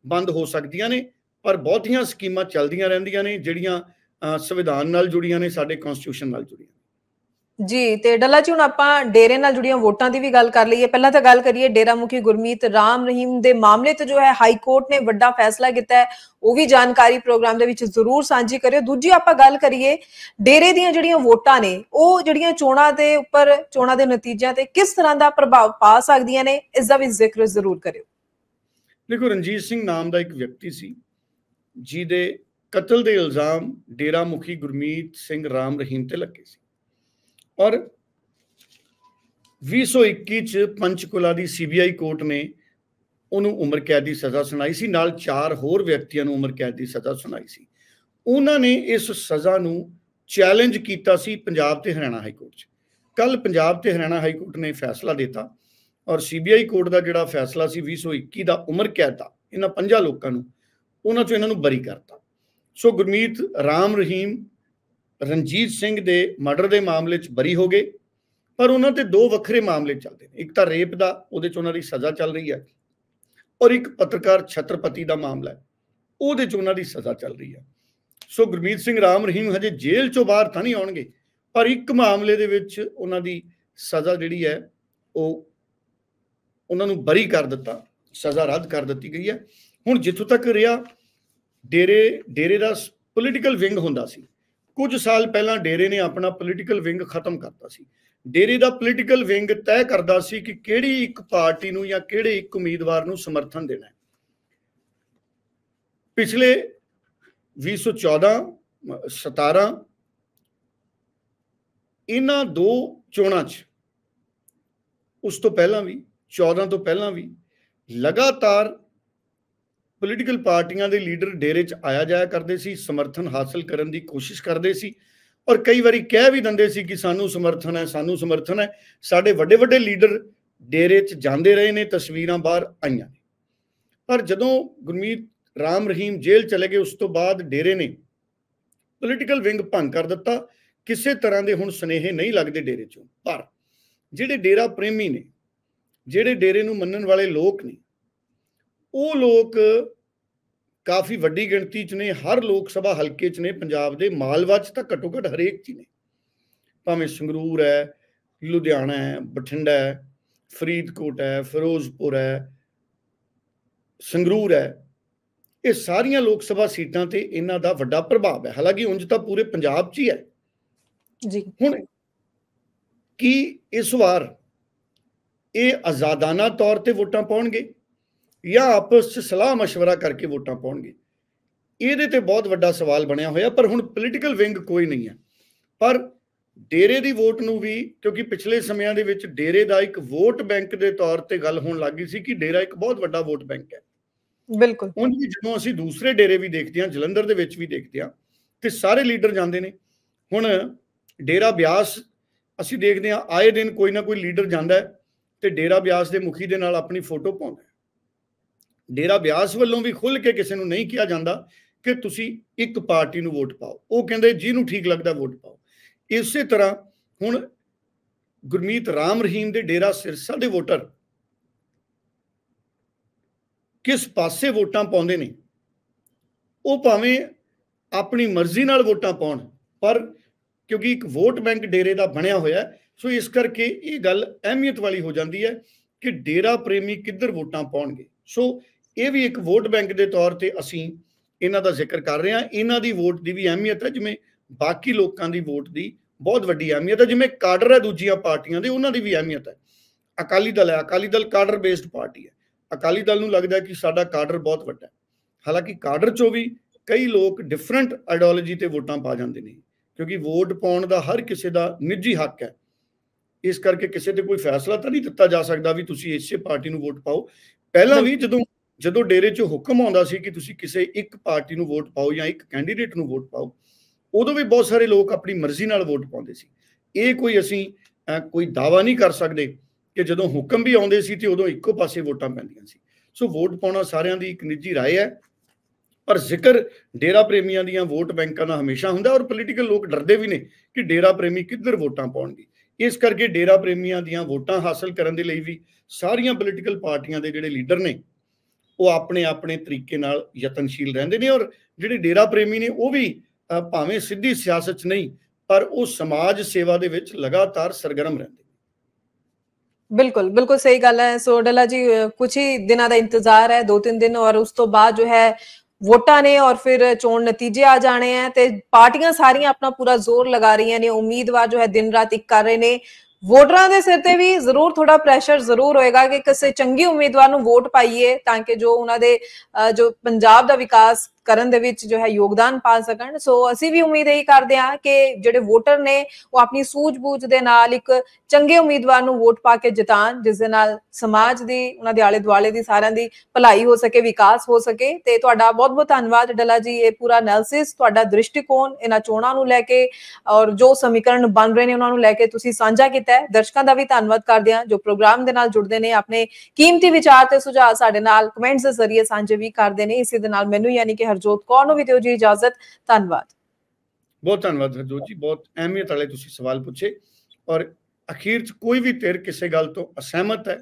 ਬੰਦ ਹੋ ਸਕਦੀਆਂ ਨੇ ਪਰ ਬਹੁਤੀਆਂ ਸਕੀਮਾਂ ਚੱਲਦੀਆਂ ਰਹਿੰਦੀਆਂ ਨੇ ਜਿਹੜੀਆਂ ਸੰਵਿਧਾਨ ਨਾਲ ਜੁੜੀਆਂ ਨੇ ਸਾਡੇ ਕਨਸਟੀਟਿਊਸ਼ਨ ਨਾਲ ਜੁੜੀਆਂ ਜੀ ਤੇ ਡੱਲਾ ਜੀ ਹੁਣ ਆਪਾਂ ਡੇਰੇ ਨਾਲ ਜੁੜੀਆਂ ਵੋਟਾਂ ਦੀ ਵੀ ਗੱਲ ਕਰ ਲਈਏ ਪਹਿਲਾਂ ਤਾਂ ਗੱਲ ਕਰੀਏ ਡੇਰਾ ਮੁਖੀ ਗੁਰਮੀਤ ਰਾਮ ਰਹੀਮ ਦੇ ਮਾਮਲੇ ਤੇ ਜੋ ਹੈ ਹਾਈ ਕੋਰਟ ਨੇ ਵੱਡਾ ਫੈਸਲਾ ਕੀਤਾ ਹੈ ਉਹ ਵੀ ਜਾਣਕਾਰੀ ਪ੍ਰੋਗਰਾਮ ਦੇ ਵਿੱਚ ਜ਼ਰੂਰ ਸਾਂਝੀ ਕਰਿਓ ਦੂਜੀ ਆਪਾਂ ਗੱਲ ਕਰੀਏ ਡੇਰੇ ਦੀਆਂ ਜਿਹੜੀਆਂ ਵੋਟਾਂ ਨੇ ਉਹ ਜਿਹੜੀਆਂ ਚੋਣਾਂ ਦੇ ਉੱਪਰ ਚੋਣਾਂ ਦੇ ਨਤੀਜਿਆਂ ਤੇ ਕਿਸ ਤਰ੍ਹਾਂ ਦਾ ਪ੍ਰਭਾਵ ਪਾ ਸਕਦੀਆਂ ਨੇ ਇਸ ਦਾ ਵੀ ਜ਼ਿਕਰ ਜ਼ਰੂਰ ਕਰਿਓ ਦੇਖੋ ਰਣਜੀਤ ਸਿੰਘ ਨਾਮ ਦਾ ਇੱਕ ਵਿਅਕਤੀ ਸੀ ਜੀ ਦੇ ਕਤਲ ਦੇ ਇਲਜ਼ਾਮ ਡੇਰਾ ਮੁਖੀ ਗੁਰਮੀਤ ਸਿੰਘ ਰਾਮ ਰਹੀਮ ਤੇ ਲੱਗੇ ਸੀ ਔਰ 2021 ਚ ਪੰਚਕੁਲਾ ਦੀ ਸੀਬੀਆਈ ਕੋਰਟ ਨੇ ਉਹਨੂੰ ਉਮਰ ਕੈਦ ਦੀ ਸਜ਼ਾ ਸੁਣਾਈ ਸੀ ਨਾਲ ਚਾਰ ਹੋਰ ਵਿਅਕਤੀਆਂ ਨੂੰ ਉਮਰ ਕੈਦ ਦੀ ਸਜ਼ਾ ਸੁਣਾਈ ਸੀ ਉਹਨਾਂ ਨੇ ਇਸ ਸਜ਼ਾ ਨੂੰ ਚੈਲੰਜ ਕੀਤਾ ਸੀ ਪੰਜਾਬ ਤੇ ਹਰਿਆਣਾ ਹਾਈ ਕੋਰਟ 'ਚ ਕੱਲ ਪੰਜਾਬ ਤੇ ਹਰਿਆਣਾ ਹਾਈ ਕੋਰਟ ਨੇ ਫੈਸਲਾ ਦਿੱਤਾ ਔਰ ਸੀਬੀਆਈ ਕੋਰਟ ਦਾ ਜਿਹੜਾ ਫੈਸਲਾ ਸੀ 2021 ਦਾ ਉਮਰ ਕੈਦ ਦਾ ਇਹਨਾਂ ਪੰਜਾਂ ਲੋਕਾਂ ਨੂੰ ਉਹਨਾਂ ਚੋਂ ਇਹਨਾਂ ਨੂੰ ਬਰੀ ਕਰਤਾ ਸੋ ਗੁਰਮੀਤ ਰਾਮ ਰਹੀਮ ਰਣਜੀਤ ਸਿੰਘ ਦੇ ਮਰਡਰ ਦੇ ਮਾਮਲੇ 'ਚ ਬਰੀ ਹੋ ਗਏ ਪਰ ਉਹਨਾਂ ਤੇ ਦੋ ਵੱਖਰੇ ਮਾਮਲੇ ਚੱਲਦੇ ਨੇ ਇੱਕ ਤਾਂ ਰੇਪ ਦਾ ਉਹਦੇ 'ਚ ਉਹਨਾਂ ਦੀ ਸਜ਼ਾ ਚੱਲ ਰਹੀ ਹੈ ਔਰ ਇੱਕ ਪੱਤਰਕਾਰ ਛਤਰਪਤੀ ਦਾ ਮਾਮਲਾ ਹੈ ਉਹਦੇ 'ਚ ਉਹਨਾਂ ਦੀ ਸਜ਼ਾ ਚੱਲ ਰਹੀ ਹੈ ਸੋ ਗੁਰਮੀਤ ਸਿੰਘ ਰਾਮ ਰਹੀਮ ਹਜੇ ਜੇਲ੍ਹ 'ਚੋਂ ਬਾਹਰ ਤਾਂ ਨਹੀਂ ਆਉਣਗੇ ਪਰ ਇੱਕ ਮਾਮਲੇ ਦੇ ਵਿੱਚ ਉਹਨਾਂ ਦੀ ਸਜ਼ਾ ਜਿਹੜੀ ਹੈ ਉਹ ਉਹਨਾਂ ਨੂੰ ਬਰੀ ਕਰ ਦਿੱਤਾ ਸਜ਼ਾ ਰੱਦ ਕਰ ਦਿੱਤੀ ਗਈ ਹੈ ਹੁਣ ਜਿੱਥੋਂ ਤੱਕ ਰਿਹਾ ਡੇਰੇ ਡੇਰੇ ਦਾ ਪੋਲੀਟੀਕਲ ਵਿੰਗ ਹੁੰਦਾ ਸੀ ਕੁਝ ਸਾਲ ਪਹਿਲਾਂ ਡੇਰੇ ਨੇ ਆਪਣਾ ਪੋਲੀਟੀਕਲ ਵਿੰਗ ਖਤਮ ਕਰਤਾ ਸੀ ਡੇਰੇ ਦਾ ਪੋਲੀਟੀਕਲ ਵਿੰਗ ਤੈਅ ਕਰਦਾ ਸੀ ਕਿ ਕਿਹੜੀ ਇੱਕ ਪਾਰਟੀ ਨੂੰ ਜਾਂ ਕਿਹੜੇ ਇੱਕ ਉਮੀਦਵਾਰ ਨੂੰ ਸਮਰਥਨ ਦੇਣਾ ਹੈ ਪਿਛਲੇ 2014 17 ਇਹਨਾਂ ਦੋ ਚੋਣਾਂ 'ਚ ਉਸ ਤੋਂ ਪਹਿਲਾਂ ਵੀ 14 ਤੋਂ ਪਹਿਲਾਂ ਵੀ ਲਗਾਤਾਰ ਪੋਲੀਟੀਕਲ ਪਾਰਟੀਆਂ ਦੇ ਲੀਡਰ ਡੇਰੇ 'ਚ ਆਇਆ ਜਾਇਆ ਕਰਦੇ ਸੀ ਸਮਰਥਨ ਹਾਸਲ ਕਰਨ ਦੀ ਕੋਸ਼ਿਸ਼ ਕਰਦੇ ਸੀ ਔਰ ਕਈ ਵਾਰੀ ਕਹਿ ਵੀ ਦਿੰਦੇ ਸੀ ਕਿ ਸਾਨੂੰ ਸਮਰਥਨ ਹੈ ਸਾਨੂੰ ਸਮਰਥਨ ਹੈ ਸਾਡੇ ਵੱਡੇ ਵੱਡੇ ਲੀਡਰ ਡੇਰੇ 'ਚ ਜਾਂਦੇ ਰਹੇ ਨੇ ਤਸਵੀਰਾਂ ਬਾਹਰ ਆਈਆਂ ਪਰ ਜਦੋਂ ਗੁਰਮੀਤ ਰਾਮ ਰਹੀਮ ਜੇਲ੍ਹ ਚਲੇ ਗਏ ਉਸ ਤੋਂ ਬਾਅਦ ਡੇਰੇ ਨੇ ਪੋਲੀਟੀਕਲ ਵਿੰਗ ਭੰਗ ਕਰ ਦਿੱਤਾ ਕਿਸੇ ਤਰ੍ਹਾਂ ਦੇ ਹੁਣ ਸਨੇਹੇ ਨਹੀਂ ਲੱਗਦੇ ਡੇਰੇ 'ਚੋਂ ਪਰ ਜਿਹੜੇ ਡੇਰਾ ਪ੍ਰੇਮੀ ਨੇ ਜਿਹੜੇ ਡੇਰੇ ਨੂੰ ਮੰਨਣ ਵਾਲੇ ਲੋਕ ਨੇ ਉਹ ਲੋਕ ਕਾਫੀ ਵੱਡੀ ਗਿਣਤੀ 'ਚ ਨੇ ਹਰ ਲੋਕ ਸਭਾ ਹਲਕੇ 'ਚ ਨੇ ਪੰਜਾਬ ਦੇ ਮਾਲਵਾ 'ਚ ਤਾਂ ਘੱਟੋ ਘੱਟ ਹਰੇਕ 'ਚ ਨੇ ਭਾਵੇਂ ਸੰਗਰੂਰ ਹੈ ਲੁਧਿਆਣਾ ਹੈ ਬਠਿੰਡਾ ਹੈ ਫਰੀਦਕੋਟ ਹੈ ਫਿਰੋਜ਼ਪੁਰ ਹੈ ਸੰਗਰੂਰ ਹੈ ਇਹ ਸਾਰੀਆਂ ਲੋਕ ਸਭਾ ਸੀਟਾਂ ਤੇ ਇਹਨਾਂ ਦਾ ਵੱਡਾ ਪ੍ਰਭਾਵ ਹੈ ਹਾਲਾਂਕਿ ਉਂਝ ਤਾਂ ਪੂਰੇ ਪੰਜਾਬ 'ਚ ਹੀ ਹੈ ਜੀ ਹੁਣ ਕੀ ਇਸ ਵਾਰ ਇਹ ਆਜ਼ਾਦਾਨਾ ਤੌਰ ਤੇ ਵੋਟਾਂ ਪਾਉਣਗੇ ਜਾਂ ਆਪਸ ਵਿੱਚ ਸਲਾਹ مشورہ ਕਰਕੇ ਵੋਟਾਂ ਪਾਉਣਗੇ ਇਹਦੇ ਤੇ ਬਹੁਤ ਵੱਡਾ ਸਵਾਲ ਬਣਿਆ ਹੋਇਆ ਪਰ ਹੁਣ ਪੋਲੀਟੀਕਲ ਵਿੰਗ ਕੋਈ ਨਹੀਂ ਹੈ ਪਰ ਡੇਰੇ ਦੀ ਵੋਟ ਨੂੰ ਵੀ ਕਿਉਂਕਿ ਪਿਛਲੇ ਸਮਿਆਂ ਦੇ ਵਿੱਚ ਡੇਰੇ ਦਾ ਇੱਕ ਵੋਟ ਬੈਂਕ ਦੇ ਤੌਰ ਤੇ ਗੱਲ ਹੋਣ ਲੱਗੀ ਸੀ ਕਿ ਡੇਰਾ ਇੱਕ ਬਹੁਤ ਵੱਡਾ ਵੋਟ ਬੈਂਕ ਹੈ ਬਿਲਕੁਲ ਉਹ ਵੀ ਜਦੋਂ ਅਸੀਂ ਦੂਸਰੇ ਡੇਰੇ ਵੀ ਦੇਖਦੇ ਹਾਂ ਜਲੰਧਰ ਦੇ ਵਿੱਚ ਵੀ ਦੇਖਦੇ ਹਾਂ ਤੇ ਸਾਰੇ ਲੀਡਰ ਜਾਂਦੇ ਨੇ ਹੁਣ ਡੇਰਾ ਬਿਆਸ ਅਸੀਂ ਦੇਖਦੇ ਹਾਂ ਆਏ ਦਿਨ ਕੋਈ ਨਾ ਕੋਈ ਲੀਡਰ ਜਾਂਦਾ ਤੇ ਡੇਰਾ ਬਿਆਸ ਦੇ ਮੁਖੀ ਦੇ ਨਾਲ ਆਪਣੀ ਫੋਟੋ ਪਾਉਂਦਾ ਡੇਰਾ ਬਿਆਸ ਵੱਲੋਂ ਵੀ ਖੁੱਲ ਕੇ ਕਿਸੇ ਨੂੰ ਨਹੀਂ ਕਿਹਾ ਜਾਂਦਾ ਕਿ ਤੁਸੀਂ ਇੱਕ ਪਾਰਟੀ ਨੂੰ ਵੋਟ ਪਾਓ ਉਹ ਕਹਿੰਦੇ ਜਿਹਨੂੰ ਠੀਕ ਲੱਗਦਾ ਵੋਟ ਪਾਓ ਇਸੇ ਤਰ੍ਹਾਂ ਹੁਣ ਗੁਰਮੀਤ ਰਾਮ ਰਹੀਮ ਦੇ ਡੇਰਾ ਸਿਰਸਾ ਦੇ ਵੋਟਰ ਕਿਸ ਪਾਸੇ ਵੋਟਾਂ ਪਾਉਂਦੇ ਨੇ ਉਹ ਭਾਵੇਂ ਆਪਣੀ ਮਰਜ਼ੀ ਨਾਲ ਵੋਟਾਂ ਪਾਉਣ ਪਰ ਕਿਉਂਕਿ ਇੱਕ ਵੋਟ ਬੈਂਕ ਡੇਰੇ ਦਾ ਬਣਿਆ ਹੋਇਆ ਸੋ ਇਸ ਕਰਕੇ ਇਹ ਗੱਲ ਅਹਿਮੀਅਤ ਵਾਲੀ ਹੋ ਜਾਂਦੀ ਹੈ ਕਿ ਡੇਰਾ ਪ੍ਰੇਮੀ ਕਿੱਧਰ ਵੋਟਾਂ ਪਾਉਣਗੇ ਸੋ ਇਹ ਵੀ ਇੱਕ ਵੋਟ ਬੈਂਕ ਦੇ ਤੌਰ ਤੇ ਅਸੀਂ ਇਹਨਾਂ ਦਾ ਜ਼ਿਕਰ ਕਰ ਰਹੇ ਹਾਂ ਇਹਨਾਂ ਦੀ ਵੋਟ ਦੀ ਵੀ ਅਹਿਮੀਅਤ ਹੈ ਜਿਵੇਂ ਬਾਕੀ ਲੋਕਾਂ ਦੀ ਵੋਟ ਦੀ ਬਹੁਤ ਵੱਡੀ ਅਹਿਮੀਅਤ ਹੈ ਜਿਵੇਂ ਕਾਡਰ ਹੈ ਦੂਜੀਆਂ ਪਾਰਟੀਆਂ ਦੇ ਉਹਨਾਂ ਦੀ ਵੀ ਅਹਿਮੀਅਤ ਹੈ ਅਕਾਲੀ ਦਲ ਹੈ Akali Dal cadre based party ਹੈ ਅਕਾਲੀ ਦਲ ਨੂੰ ਲੱਗਦਾ ਕਿ ਸਾਡਾ ਕਾਡਰ ਬਹੁਤ ਵੱਡਾ ਹੈ ਹਾਲਾਂਕਿ ਕਾਡਰ ਚੋਂ ਵੀ ਕਈ ਲੋਕ ਡਿਫਰੈਂਟ ਆਈਡੀਓਲੋਜੀ ਤੇ ਵੋਟਾਂ ਪਾ ਜਾਂਦੇ ਨੇ ਕਿਉਂਕਿ ਵੋਟ ਪਾਉਣ ਦਾ ਹਰ ਕਿਸੇ ਦਾ ਨਿੱਜੀ ਹੱਕ ਹੈ ਇਸ ਕਰਕੇ ਕਿਸੇ ਤੇ ਕੋਈ ਫੈਸਲਾ ਤਾਂ ਨਹੀਂ ਦਿੱਤਾ ਜਾ ਸਕਦਾ ਵੀ ਤੁਸੀਂ ਇਸੇ ਪਾਰਟੀ ਨੂੰ ਵੋਟ ਪਾਓ ਪਹਿਲਾਂ ਵੀ ਜਦੋਂ ਜਦੋਂ ਡੇਰੇ 'ਚ ਹੁਕਮ ਆਉਂਦਾ ਸੀ ਕਿ ਤੁਸੀਂ ਕਿਸੇ ਇੱਕ ਪਾਰਟੀ ਨੂੰ ਵੋਟ ਪਾਓ ਜਾਂ ਇੱਕ ਕੈਂਡੀਡੇਟ ਨੂੰ ਵੋਟ ਪਾਓ ਉਦੋਂ ਵੀ ਬਹੁਤ ਸਾਰੇ ਲੋਕ ਆਪਣੀ ਮਰਜ਼ੀ ਨਾਲ ਵੋਟ ਪਾਉਂਦੇ ਸੀ ਇਹ ਕੋਈ ਅਸੀਂ ਕੋਈ ਦਾਵਾ ਨਹੀਂ ਕਰ ਸਕਦੇ ਕਿ ਜਦੋਂ ਹੁਕਮ ਵੀ ਆਉਂਦੇ ਸੀ ਤੇ ਉਦੋਂ ਇੱਕੋ ਪਾਸੇ ਵੋਟਾਂ ਪੈਂਦੀਆਂ ਸੀ ਸੋ ਵੋਟ ਪਾਉਣਾ ਸਾਰਿਆਂ ਦੀ ਇੱਕ ਨਿੱਜੀ رائے ਹੈ ਪਰ ਜ਼ਿਕਰ ਡੇਰਾ ਪ੍ਰੇਮੀਆਂ ਦੀਆਂ ਵੋਟ ਬੈਂਕਾਂ ਦਾ ਹਮੇਸ਼ਾ ਹੁੰਦਾ ਔਰ ਪੋਲੀਟੀਕਲ ਲੋਕ ਡਰਦੇ ਵੀ ਨੇ ਕਿ ਡੇਰਾ ਪ੍ਰੇਮੀ ਕਿੱਧਰ ਵੋਟਾਂ ਪਾਉਣਗੇ ਇਸ ਕਰਕੇ ਡੇਰਾ ਪ੍ਰੇਮੀਆਂ ਦੀਆਂ ਵੋਟਾਂ ਹਾਸਲ ਕਰਨ ਦੇ ਲਈ ਵੀ ਸਾਰੀਆਂ ਪੋਲੀਟੀਕਲ ਪਾਰਟੀਆਂ ਦੇ ਜਿਹੜੇ ਲੀਡਰ ਨੇ ਉਹ ਆਪਣੇ ਆਪਣੇ ਤਰੀਕੇ ਨਾਲ ਯਤਨਸ਼ੀਲ ਰਹਿੰਦੇ ਨੇ ਔਰ ਜਿਹੜੇ ਡੇਰਾ ਪ੍ਰੇਮੀ ਨੇ ਉਹ ਵੀ ਭਾਵੇਂ ਸਿੱਧੀ ਸਿਆਸਤ 'ਚ ਨਹੀਂ ਪਰ ਉਹ ਸਮਾਜ ਸੇਵਾ ਦੇ ਵਿੱਚ ਲਗਾਤਾਰ ਸਰਗਰਮ ਰਹਿੰਦੇ ਬਿਲਕੁਲ ਬਿਲਕੁਲ ਸਹੀ ਗੱਲ ਹੈ ਸੋ ਡੱਲਾ ਜੀ ਕੁਝ ਹੀ ਦਿਨਾਂ ਦਾ ਇੰਤਜ਼ਾਰ ਹੈ ਦੋ ਤਿੰਨ ਦਿਨ ਔਰ ਉਸ ਤੋਂ ਬਾਅਦ ਜੋ ਹੈ ਵੋਟਾਂ ਨੇ ਔਰ ਫਿਰ ਚੋਣ ਨਤੀਜੇ ਆ ਜਾਣੇ ਆ ਤੇ ਪਾਰਟੀਆਂ ਸਾਰੀਆਂ ਆਪਣਾ ਪੂਰਾ ਜ਼ੋਰ ਲਗਾ ਰਹੀਆਂ ਨੇ ਉਮੀਦਵਾਰ ਜੋ ਹੈ ਦਿਨ ਰਾਤ ਇੱਕ ਕਰ ਰਹੇ ਨੇ ਵੋਟਰਾਂ ਦੇ ਸਿਰ ਤੇ ਵੀ ਜ਼ਰੂਰ ਥੋੜਾ ਪ੍ਰੈਸ਼ਰ ਜ਼ਰੂਰ ਹੋਏਗਾ ਕਿ ਕਿਸੇ ਚੰਗੇ ਉਮੀਦਵਾਰ ਨੂੰ ਵੋਟ ਪਾਈਏ ਤਾਂ ਕਿ ਜੋ ਉਹਨਾਂ ਦੇ ਜੋ ਪੰਜਾਬ ਦਾ ਵਿਕਾਸ ਕਰਨ ਦੇ ਵਿੱਚ ਜੋ ਹੈ ਯੋਗਦਾਨ ਪਾ ਸਕਣ ਸੋ ਅਸੀਂ ਵੀ ਉਮੀਦ ਇਹੀ ਕਰਦੇ ਹਾਂ ਕਿ ਜਿਹੜੇ ਵੋਟਰ ਨੇ ਉਹ ਆਪਣੀ ਸੂਝ-ਬੂਝ ਦੇ ਨਾਲ ਇੱਕ ਚੰਗੇ ਉਮੀਦਵਾਰ ਨੂੰ ਵੋਟ ਪਾ ਕੇ ਜਿਤਾਣ ਜਿਸ ਦੇ ਨਾਲ ਸਮਾਜ ਦੀ ਉਹਨਾਂ ਦੇ ਆਲੇ-ਦੁਆਲੇ ਦੀ ਸਾਰਿਆਂ ਦੀ ਭਲਾਈ ਹੋ ਸਕੇ ਵਿਕਾਸ ਹੋ ਸਕੇ ਤੇ ਤੁਹਾਡਾ ਬਹੁਤ-ਬਹੁਤ ਧੰਨਵਾਦ ਡੱਲਾ ਜੀ ਇਹ ਪੂਰਾ ਐਨਾਲਿਸਿਸ ਤੁਹਾਡਾ ਦ੍ਰਿਸ਼ਟੀਕੋਣ ਇਹਨਾਂ ਚੋਣਾਂ ਨੂੰ ਲੈ ਕੇ ਔਰ ਜੋ ਸਮੀਕਰਨ ਬਣ ਰਹੇ ਨੇ ਉਹਨਾਂ ਨੂੰ ਲੈ ਕੇ ਤੁਸੀਂ ਸਾਂਝਾ ਕੀਤਾ ਹੈ ਦਰਸ਼ਕਾਂ ਦਾ ਵੀ ਧੰਨਵਾਦ ਕਰਦੇ ਹਾਂ ਜੋ ਪ੍ਰੋਗਰਾਮ ਦੇ ਨਾਲ ਜੁੜਦੇ ਨੇ ਆਪਣੇ ਕੀਮਤੀ ਵਿਚਾਰ ਤੇ ਸੁਝਾਅ ਸਾਡੇ ਨਾਲ ਕਮੈਂਟਸ ਦੇ ਜ਼ਰੀਏ ਸਾਂਝੇ ਵੀ ਕਰਦੇ ਨੇ ਇਸੇ ਦੇ ਨਾਲ ਮੈਨੂੰ ਯਾਨੀ ਕਿ ਹਰਜੋਤ ਕੌਰ ਨੂੰ ਵੀ ਦਿਓ ਜੀ ਇਜਾਜ਼ਤ ਧੰਨਵਾਦ ਬਹੁਤ ਧੰਨਵਾਦ ਹਰਜੋਤ ਜੀ ਬਹੁਤ ਅਹਿਮੀਅਤ ਵਾਲੇ ਤੁਸੀਂ ਸਵਾਲ ਪੁੱਛੇ ਔਰ ਅਖੀਰ ਚ ਕੋਈ ਵੀ ਧਿਰ ਕਿਸੇ ਗੱਲ ਤੋਂ ਅਸਹਿਮਤ ਹੈ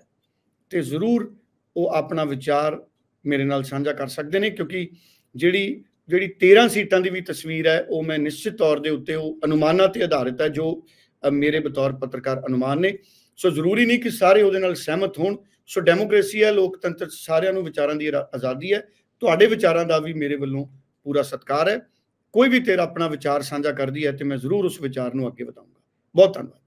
ਤੇ ਜ਼ਰੂਰ ਉਹ ਆਪਣਾ ਵਿਚਾਰ ਮੇਰੇ ਨਾਲ ਸਾਂਝਾ ਕਰ ਸਕਦੇ ਨੇ ਕਿਉਂਕਿ ਜਿਹੜੀ ਜਿਹੜੀ 13 ਸੀਟਾਂ ਦੀ ਵੀ ਤਸਵੀਰ ਹੈ ਉਹ ਮੈਂ ਨਿਸ਼ਚਿਤ ਤੌਰ ਦੇ ਉੱਤੇ ਉਹ ਅਨੁਮਾਨਾਂ ਤੇ ਆਧਾਰਿਤ ਹੈ ਜੋ ਮੇਰੇ ਬਤੌਰ ਪੱਤਰਕਾਰ ਅਨੁਮਾਨ ਨੇ ਸੋ ਜ਼ਰੂਰੀ ਨਹੀਂ ਕਿ ਸਾਰੇ ਉਹਦੇ ਨਾਲ ਸਹਿਮਤ ਹੋਣ ਸੋ ਡੈਮੋਕ੍ਰੇਸੀ ਹੈ ਲੋਕਤੰਤਰ ਸਾਰਿਆਂ ਨੂੰ ਵਿਚਾਰਾਂ ਦੀ ਆਜ਼ਾਦੀ ਹੈ ਤੁਹਾਡੇ ਵਿਚਾਰਾਂ ਦਾ ਵੀ ਮੇਰੇ ਵੱਲੋਂ ਪੂਰਾ ਸਤਿਕਾਰ ਹੈ ਕੋਈ ਵੀ ਤੇਰਾ ਆਪਣਾ ਵਿਚਾਰ ਸਾਂਝਾ ਕਰਦੀ ਹੈ ਤੇ ਮੈਂ ਜ਼ਰੂਰ ਉਸ ਵਿਚਾਰ ਨੂੰ ਅੱਗੇ ਵਧਾਉਂਗਾ ਬਹੁਤ ਧੰਨਵਾਦ